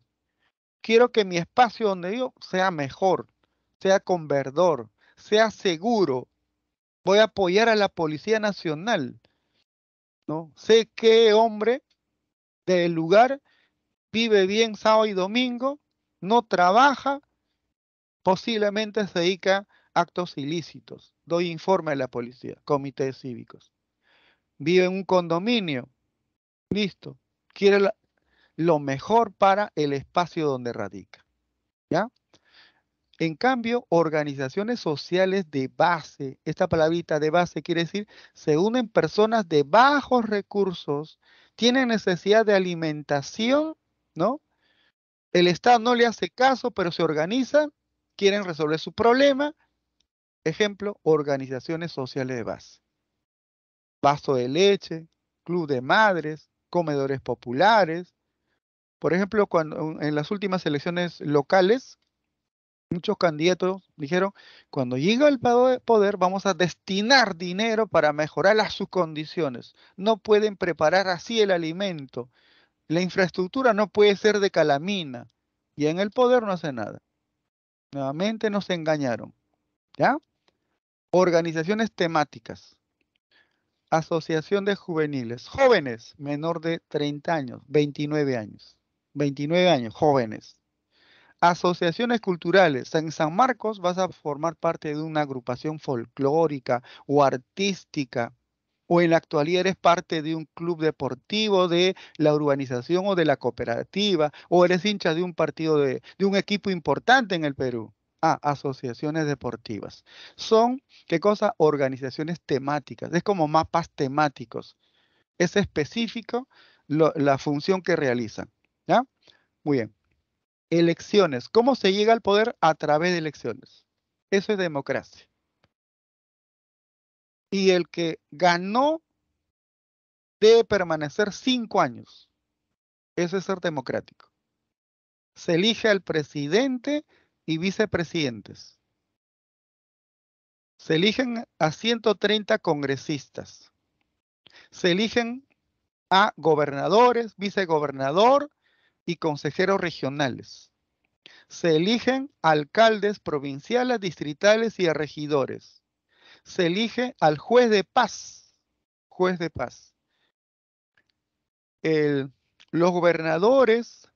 A: Quiero que mi espacio donde vivo sea mejor, sea con verdor, sea seguro. Voy a apoyar a la Policía Nacional. ¿no? Sé qué hombre del lugar vive bien sábado y domingo, no trabaja, posiblemente se dedica a actos ilícitos. Doy informe a la policía, comités cívicos. Vive en un condominio. Listo. Quiere lo mejor para el espacio donde radica. ¿Ya? En cambio, organizaciones sociales de base, esta palabrita de base quiere decir, se unen personas de bajos recursos, tienen necesidad de alimentación, ¿no? El Estado no le hace caso, pero se organizan quieren resolver su problema. Ejemplo, organizaciones sociales de base. Vaso de leche, club de madres, comedores populares. Por ejemplo, cuando, en las últimas elecciones locales, muchos candidatos dijeron, cuando llegue al poder vamos a destinar dinero para mejorar las sus condiciones. No pueden preparar así el alimento. La infraestructura no puede ser de calamina. Y en el poder no hace nada. Nuevamente nos engañaron. ¿Ya? Organizaciones temáticas. Asociación de juveniles. Jóvenes, menor de 30 años, 29 años. 29 años, jóvenes. Asociaciones culturales. En San Marcos vas a formar parte de una agrupación folclórica o artística o en la actualidad eres parte de un club deportivo de la urbanización o de la cooperativa, o eres hincha de un partido de, un equipo importante en el Perú. Ah, asociaciones deportivas. Son, ¿qué cosa? Organizaciones temáticas. Es como mapas temáticos. Es específico la función que realizan. ¿Ya? Muy bien. Elecciones. ¿Cómo se llega al poder? A través de elecciones. Eso es democracia y el que ganó debe permanecer cinco años. Ese es ser democrático. Se elige al presidente y vicepresidentes. Se eligen a 130 congresistas. Se eligen a gobernadores, vicegobernador y consejeros regionales. Se eligen alcaldes provinciales, distritales y a regidores se elige al juez de paz. Juez de paz. los gobernadores,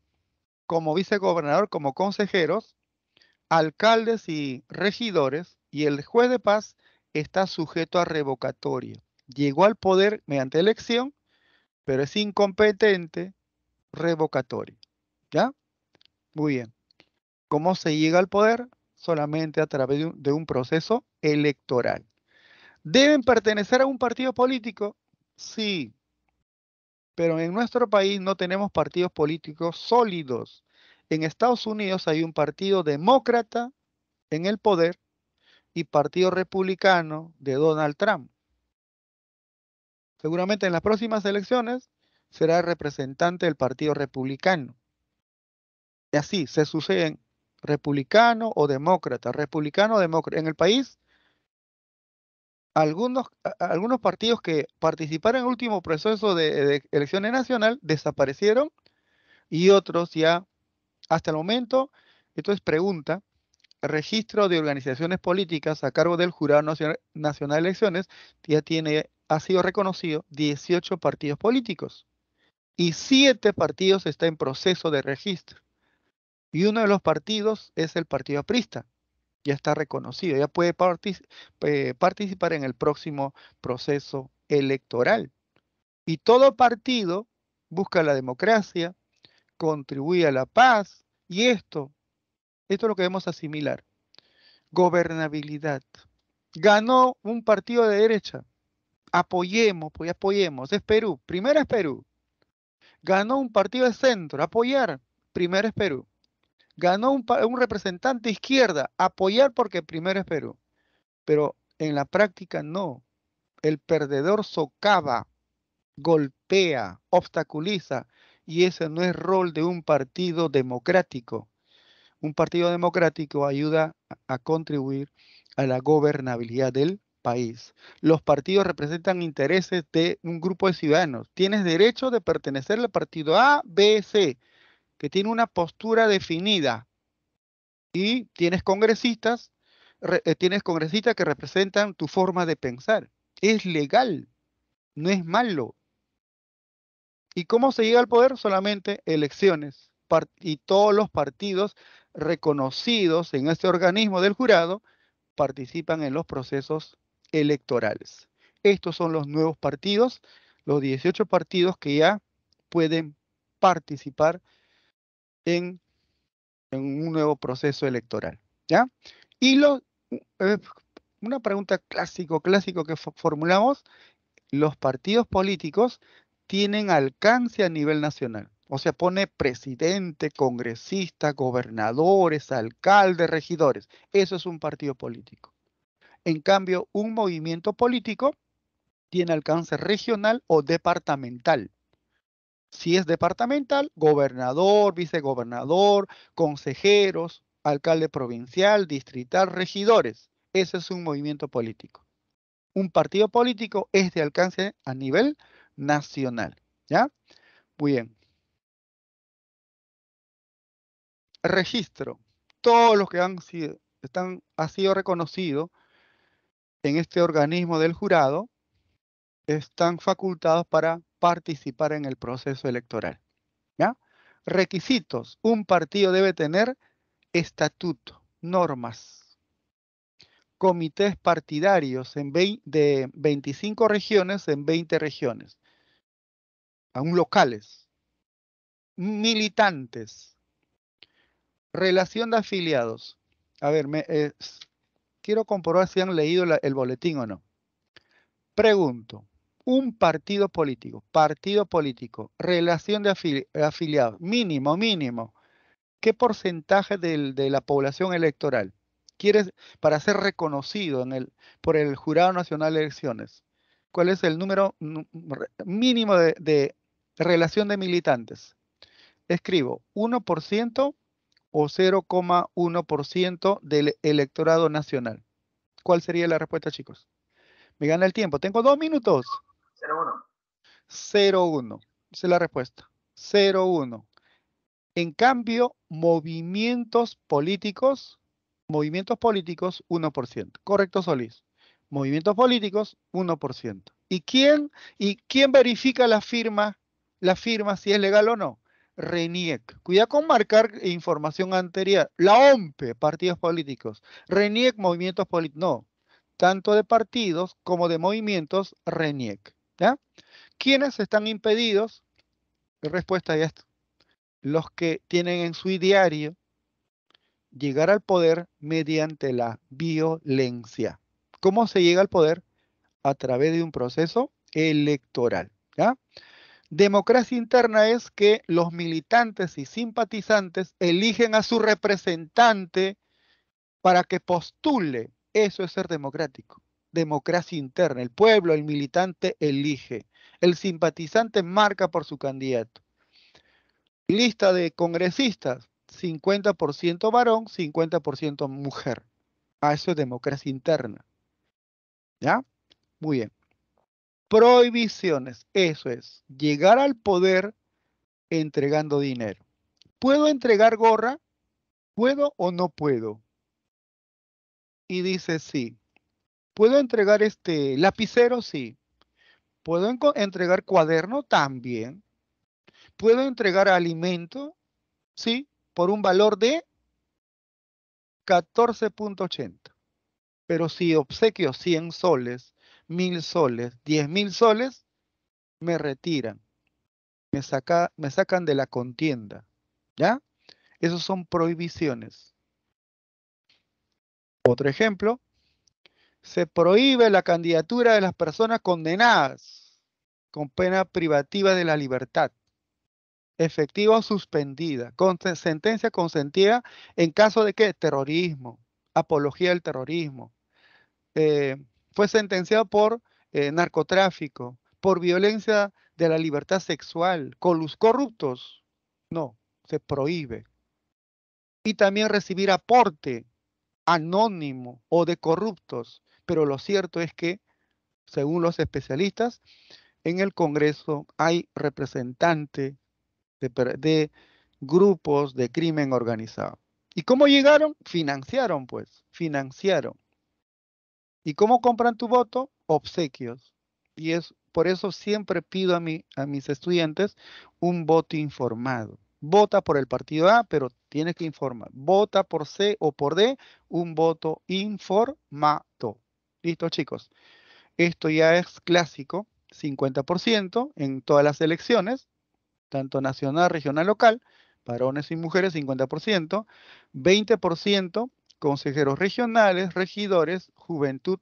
A: como vicegobernador, como consejeros, alcaldes y regidores, y el juez de paz está sujeto a revocatoria. Llegó al poder mediante elección, pero es incompetente, revocatoria. ¿Ya? Muy bien. ¿Cómo se llega al poder? Solamente a través de un proceso electoral. ¿Deben pertenecer a un partido político? Sí, pero en nuestro país no tenemos partidos políticos sólidos. En Estados Unidos hay un partido demócrata en el poder y partido republicano de Donald Trump. Seguramente en las próximas elecciones será representante del partido republicano. Y así se suceden republicano o demócrata, republicano o demócrata. En el país algunos, algunos partidos que participaron en el último proceso de, elecciones nacional desaparecieron y otros ya hasta el momento. Entonces pregunta, registro de organizaciones políticas a cargo del Jurado Nacional de Elecciones ya tiene, ha sido reconocido 18 partidos políticos y 7 partidos está en proceso de registro. Y uno de los partidos es el Partido Aprista, ya está reconocido, ya puede eh, participar en el próximo proceso electoral. Y todo partido busca la democracia, contribuye a la paz, y esto, esto es lo que debemos asimilar. Gobernabilidad. Ganó un partido de derecha. Apoyemos, pues apoyemos. Es Perú. Primero es Perú. Ganó un partido de centro. Apoyar. Primero es Perú ganó un, representante izquierda, apoyar porque primero es Perú. Pero en la práctica no. El perdedor socava, golpea, obstaculiza, y ese no es rol de un partido democrático. Un partido democrático ayuda a contribuir a la gobernabilidad del país. Los partidos representan intereses de un grupo de ciudadanos. Tienes derecho de pertenecer al partido A, B, C que tiene una postura definida y tienes congresistas, eh, tienes congresistas que representan tu forma de pensar. Es legal, no es malo. ¿Y cómo se llega al poder? Solamente elecciones y todos los partidos reconocidos en este organismo del jurado participan en los procesos electorales. Estos son los nuevos partidos, los 18 partidos que ya pueden participar en, un nuevo proceso electoral. ¿ya? Y lo, eh, una pregunta clásico, clásico que formulamos, los partidos políticos tienen alcance a nivel nacional. O sea, pone presidente, congresista, gobernadores, alcaldes, regidores. Eso es un partido político. En cambio, un movimiento político tiene alcance regional o departamental. Si es departamental, gobernador, vicegobernador, consejeros, alcalde provincial, distrital, regidores. Ese es un movimiento político. Un partido político es de alcance a nivel nacional. ¿Ya? Muy bien. Registro. Todos los que han sido, reconocidos sido en este organismo del jurado están facultados para participar en el proceso electoral. ¿ya? Requisitos. Un partido debe tener estatuto, normas, comités partidarios en de 25 regiones en 20 regiones, aún locales, militantes, relación de afiliados. A ver, quiero comprobar si han leído el boletín o no. Pregunto, un partido político, partido político, relación de afiliados, mínimo, mínimo. ¿Qué porcentaje de la población electoral quieres para ser reconocido en el, por el Jurado Nacional de Elecciones? ¿Cuál es el número mínimo de, de relación de militantes? Escribo 1% o 0,1% del electorado nacional. ¿Cuál sería la respuesta, chicos? Me gana el tiempo. Tengo dos minutos. 0-1. Esa es la respuesta. 01. En cambio, movimientos políticos, movimientos políticos, 1%. Correcto, Solís. Movimientos políticos, 1%. ¿Y quién, y quién verifica la firma, la firma si es legal o no? RENIEC. Cuidado con marcar información anterior. La OMPE, partidos políticos. RENIEC, movimientos políticos. No. Tanto de partidos como de movimientos, RENIEC. ¿Ya? ¿Quiénes están impedidos? Respuesta a esto. Los que tienen en su ideario llegar al poder mediante la violencia. ¿Cómo se llega al poder? A través de un proceso electoral. Democracia interna es que los militantes y simpatizantes eligen a su representante para que postule. Eso es ser democrático democracia interna. El pueblo, el militante elige. El simpatizante marca por su candidato. Lista de congresistas, 50% varón, 50% mujer. Ah, eso es democracia interna. ¿Ya? Muy bien. Prohibiciones, eso es, llegar al poder entregando dinero. ¿Puedo entregar gorra? ¿Puedo o no puedo? Y dice sí. ¿Puedo entregar este lapicero? Sí. ¿Puedo entregar cuaderno? También. ¿Puedo entregar alimento? Sí, por un valor de 14.80. Pero si obsequio 100 soles, 1000 soles, 10.000 soles, me retiran. Me, saca, me sacan de la contienda. ¿Ya? Esas son prohibiciones. Otro ejemplo, se prohíbe la candidatura de las personas condenadas con pena privativa de la libertad, efectiva o suspendida, con sentencia consentida en caso de que terrorismo, apología del terrorismo, eh, fue sentenciado por eh, narcotráfico, por violencia de la libertad sexual, con los corruptos. No, se prohíbe. Y también recibir aporte anónimo o de corruptos pero lo cierto es que, según los especialistas, en el Congreso hay representantes de, grupos de crimen organizado. ¿Y cómo llegaron? Financiaron, pues, financiaron. ¿Y cómo compran tu voto? Obsequios. Y es por eso siempre pido a, a mis estudiantes un voto informado. Vota por el partido A, pero tienes que informar. Vota por C o por D, un voto informado. Listo, chicos. Esto ya es clásico, 50% en todas las elecciones, tanto nacional, regional, local, varones y mujeres 50%, 20% consejeros regionales, regidores, juventud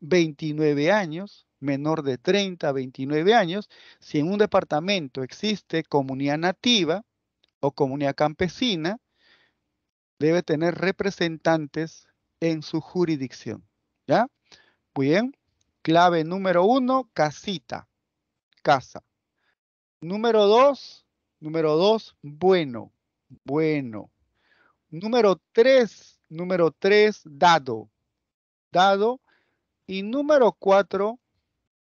A: 29 años, menor de 30 29 años, si en un departamento existe comunidad nativa o comunidad campesina, debe tener representantes en su jurisdicción. ¿Ya? Muy bien. Clave número uno, casita, casa. Número dos, número dos, bueno, bueno. Número tres, número tres, dado, dado. Y número cuatro,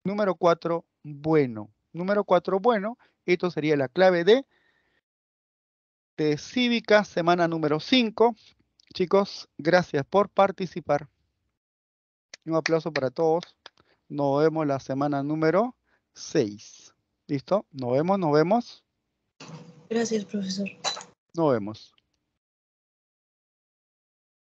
A: número cuatro, bueno. Número cuatro, bueno. Esto sería la clave de, de Cívica, semana número cinco. Chicos, gracias por participar. Un aplauso para todos. Nos vemos la semana número 6. ¿Listo? Nos vemos, nos vemos. Gracias, profesor. Nos vemos.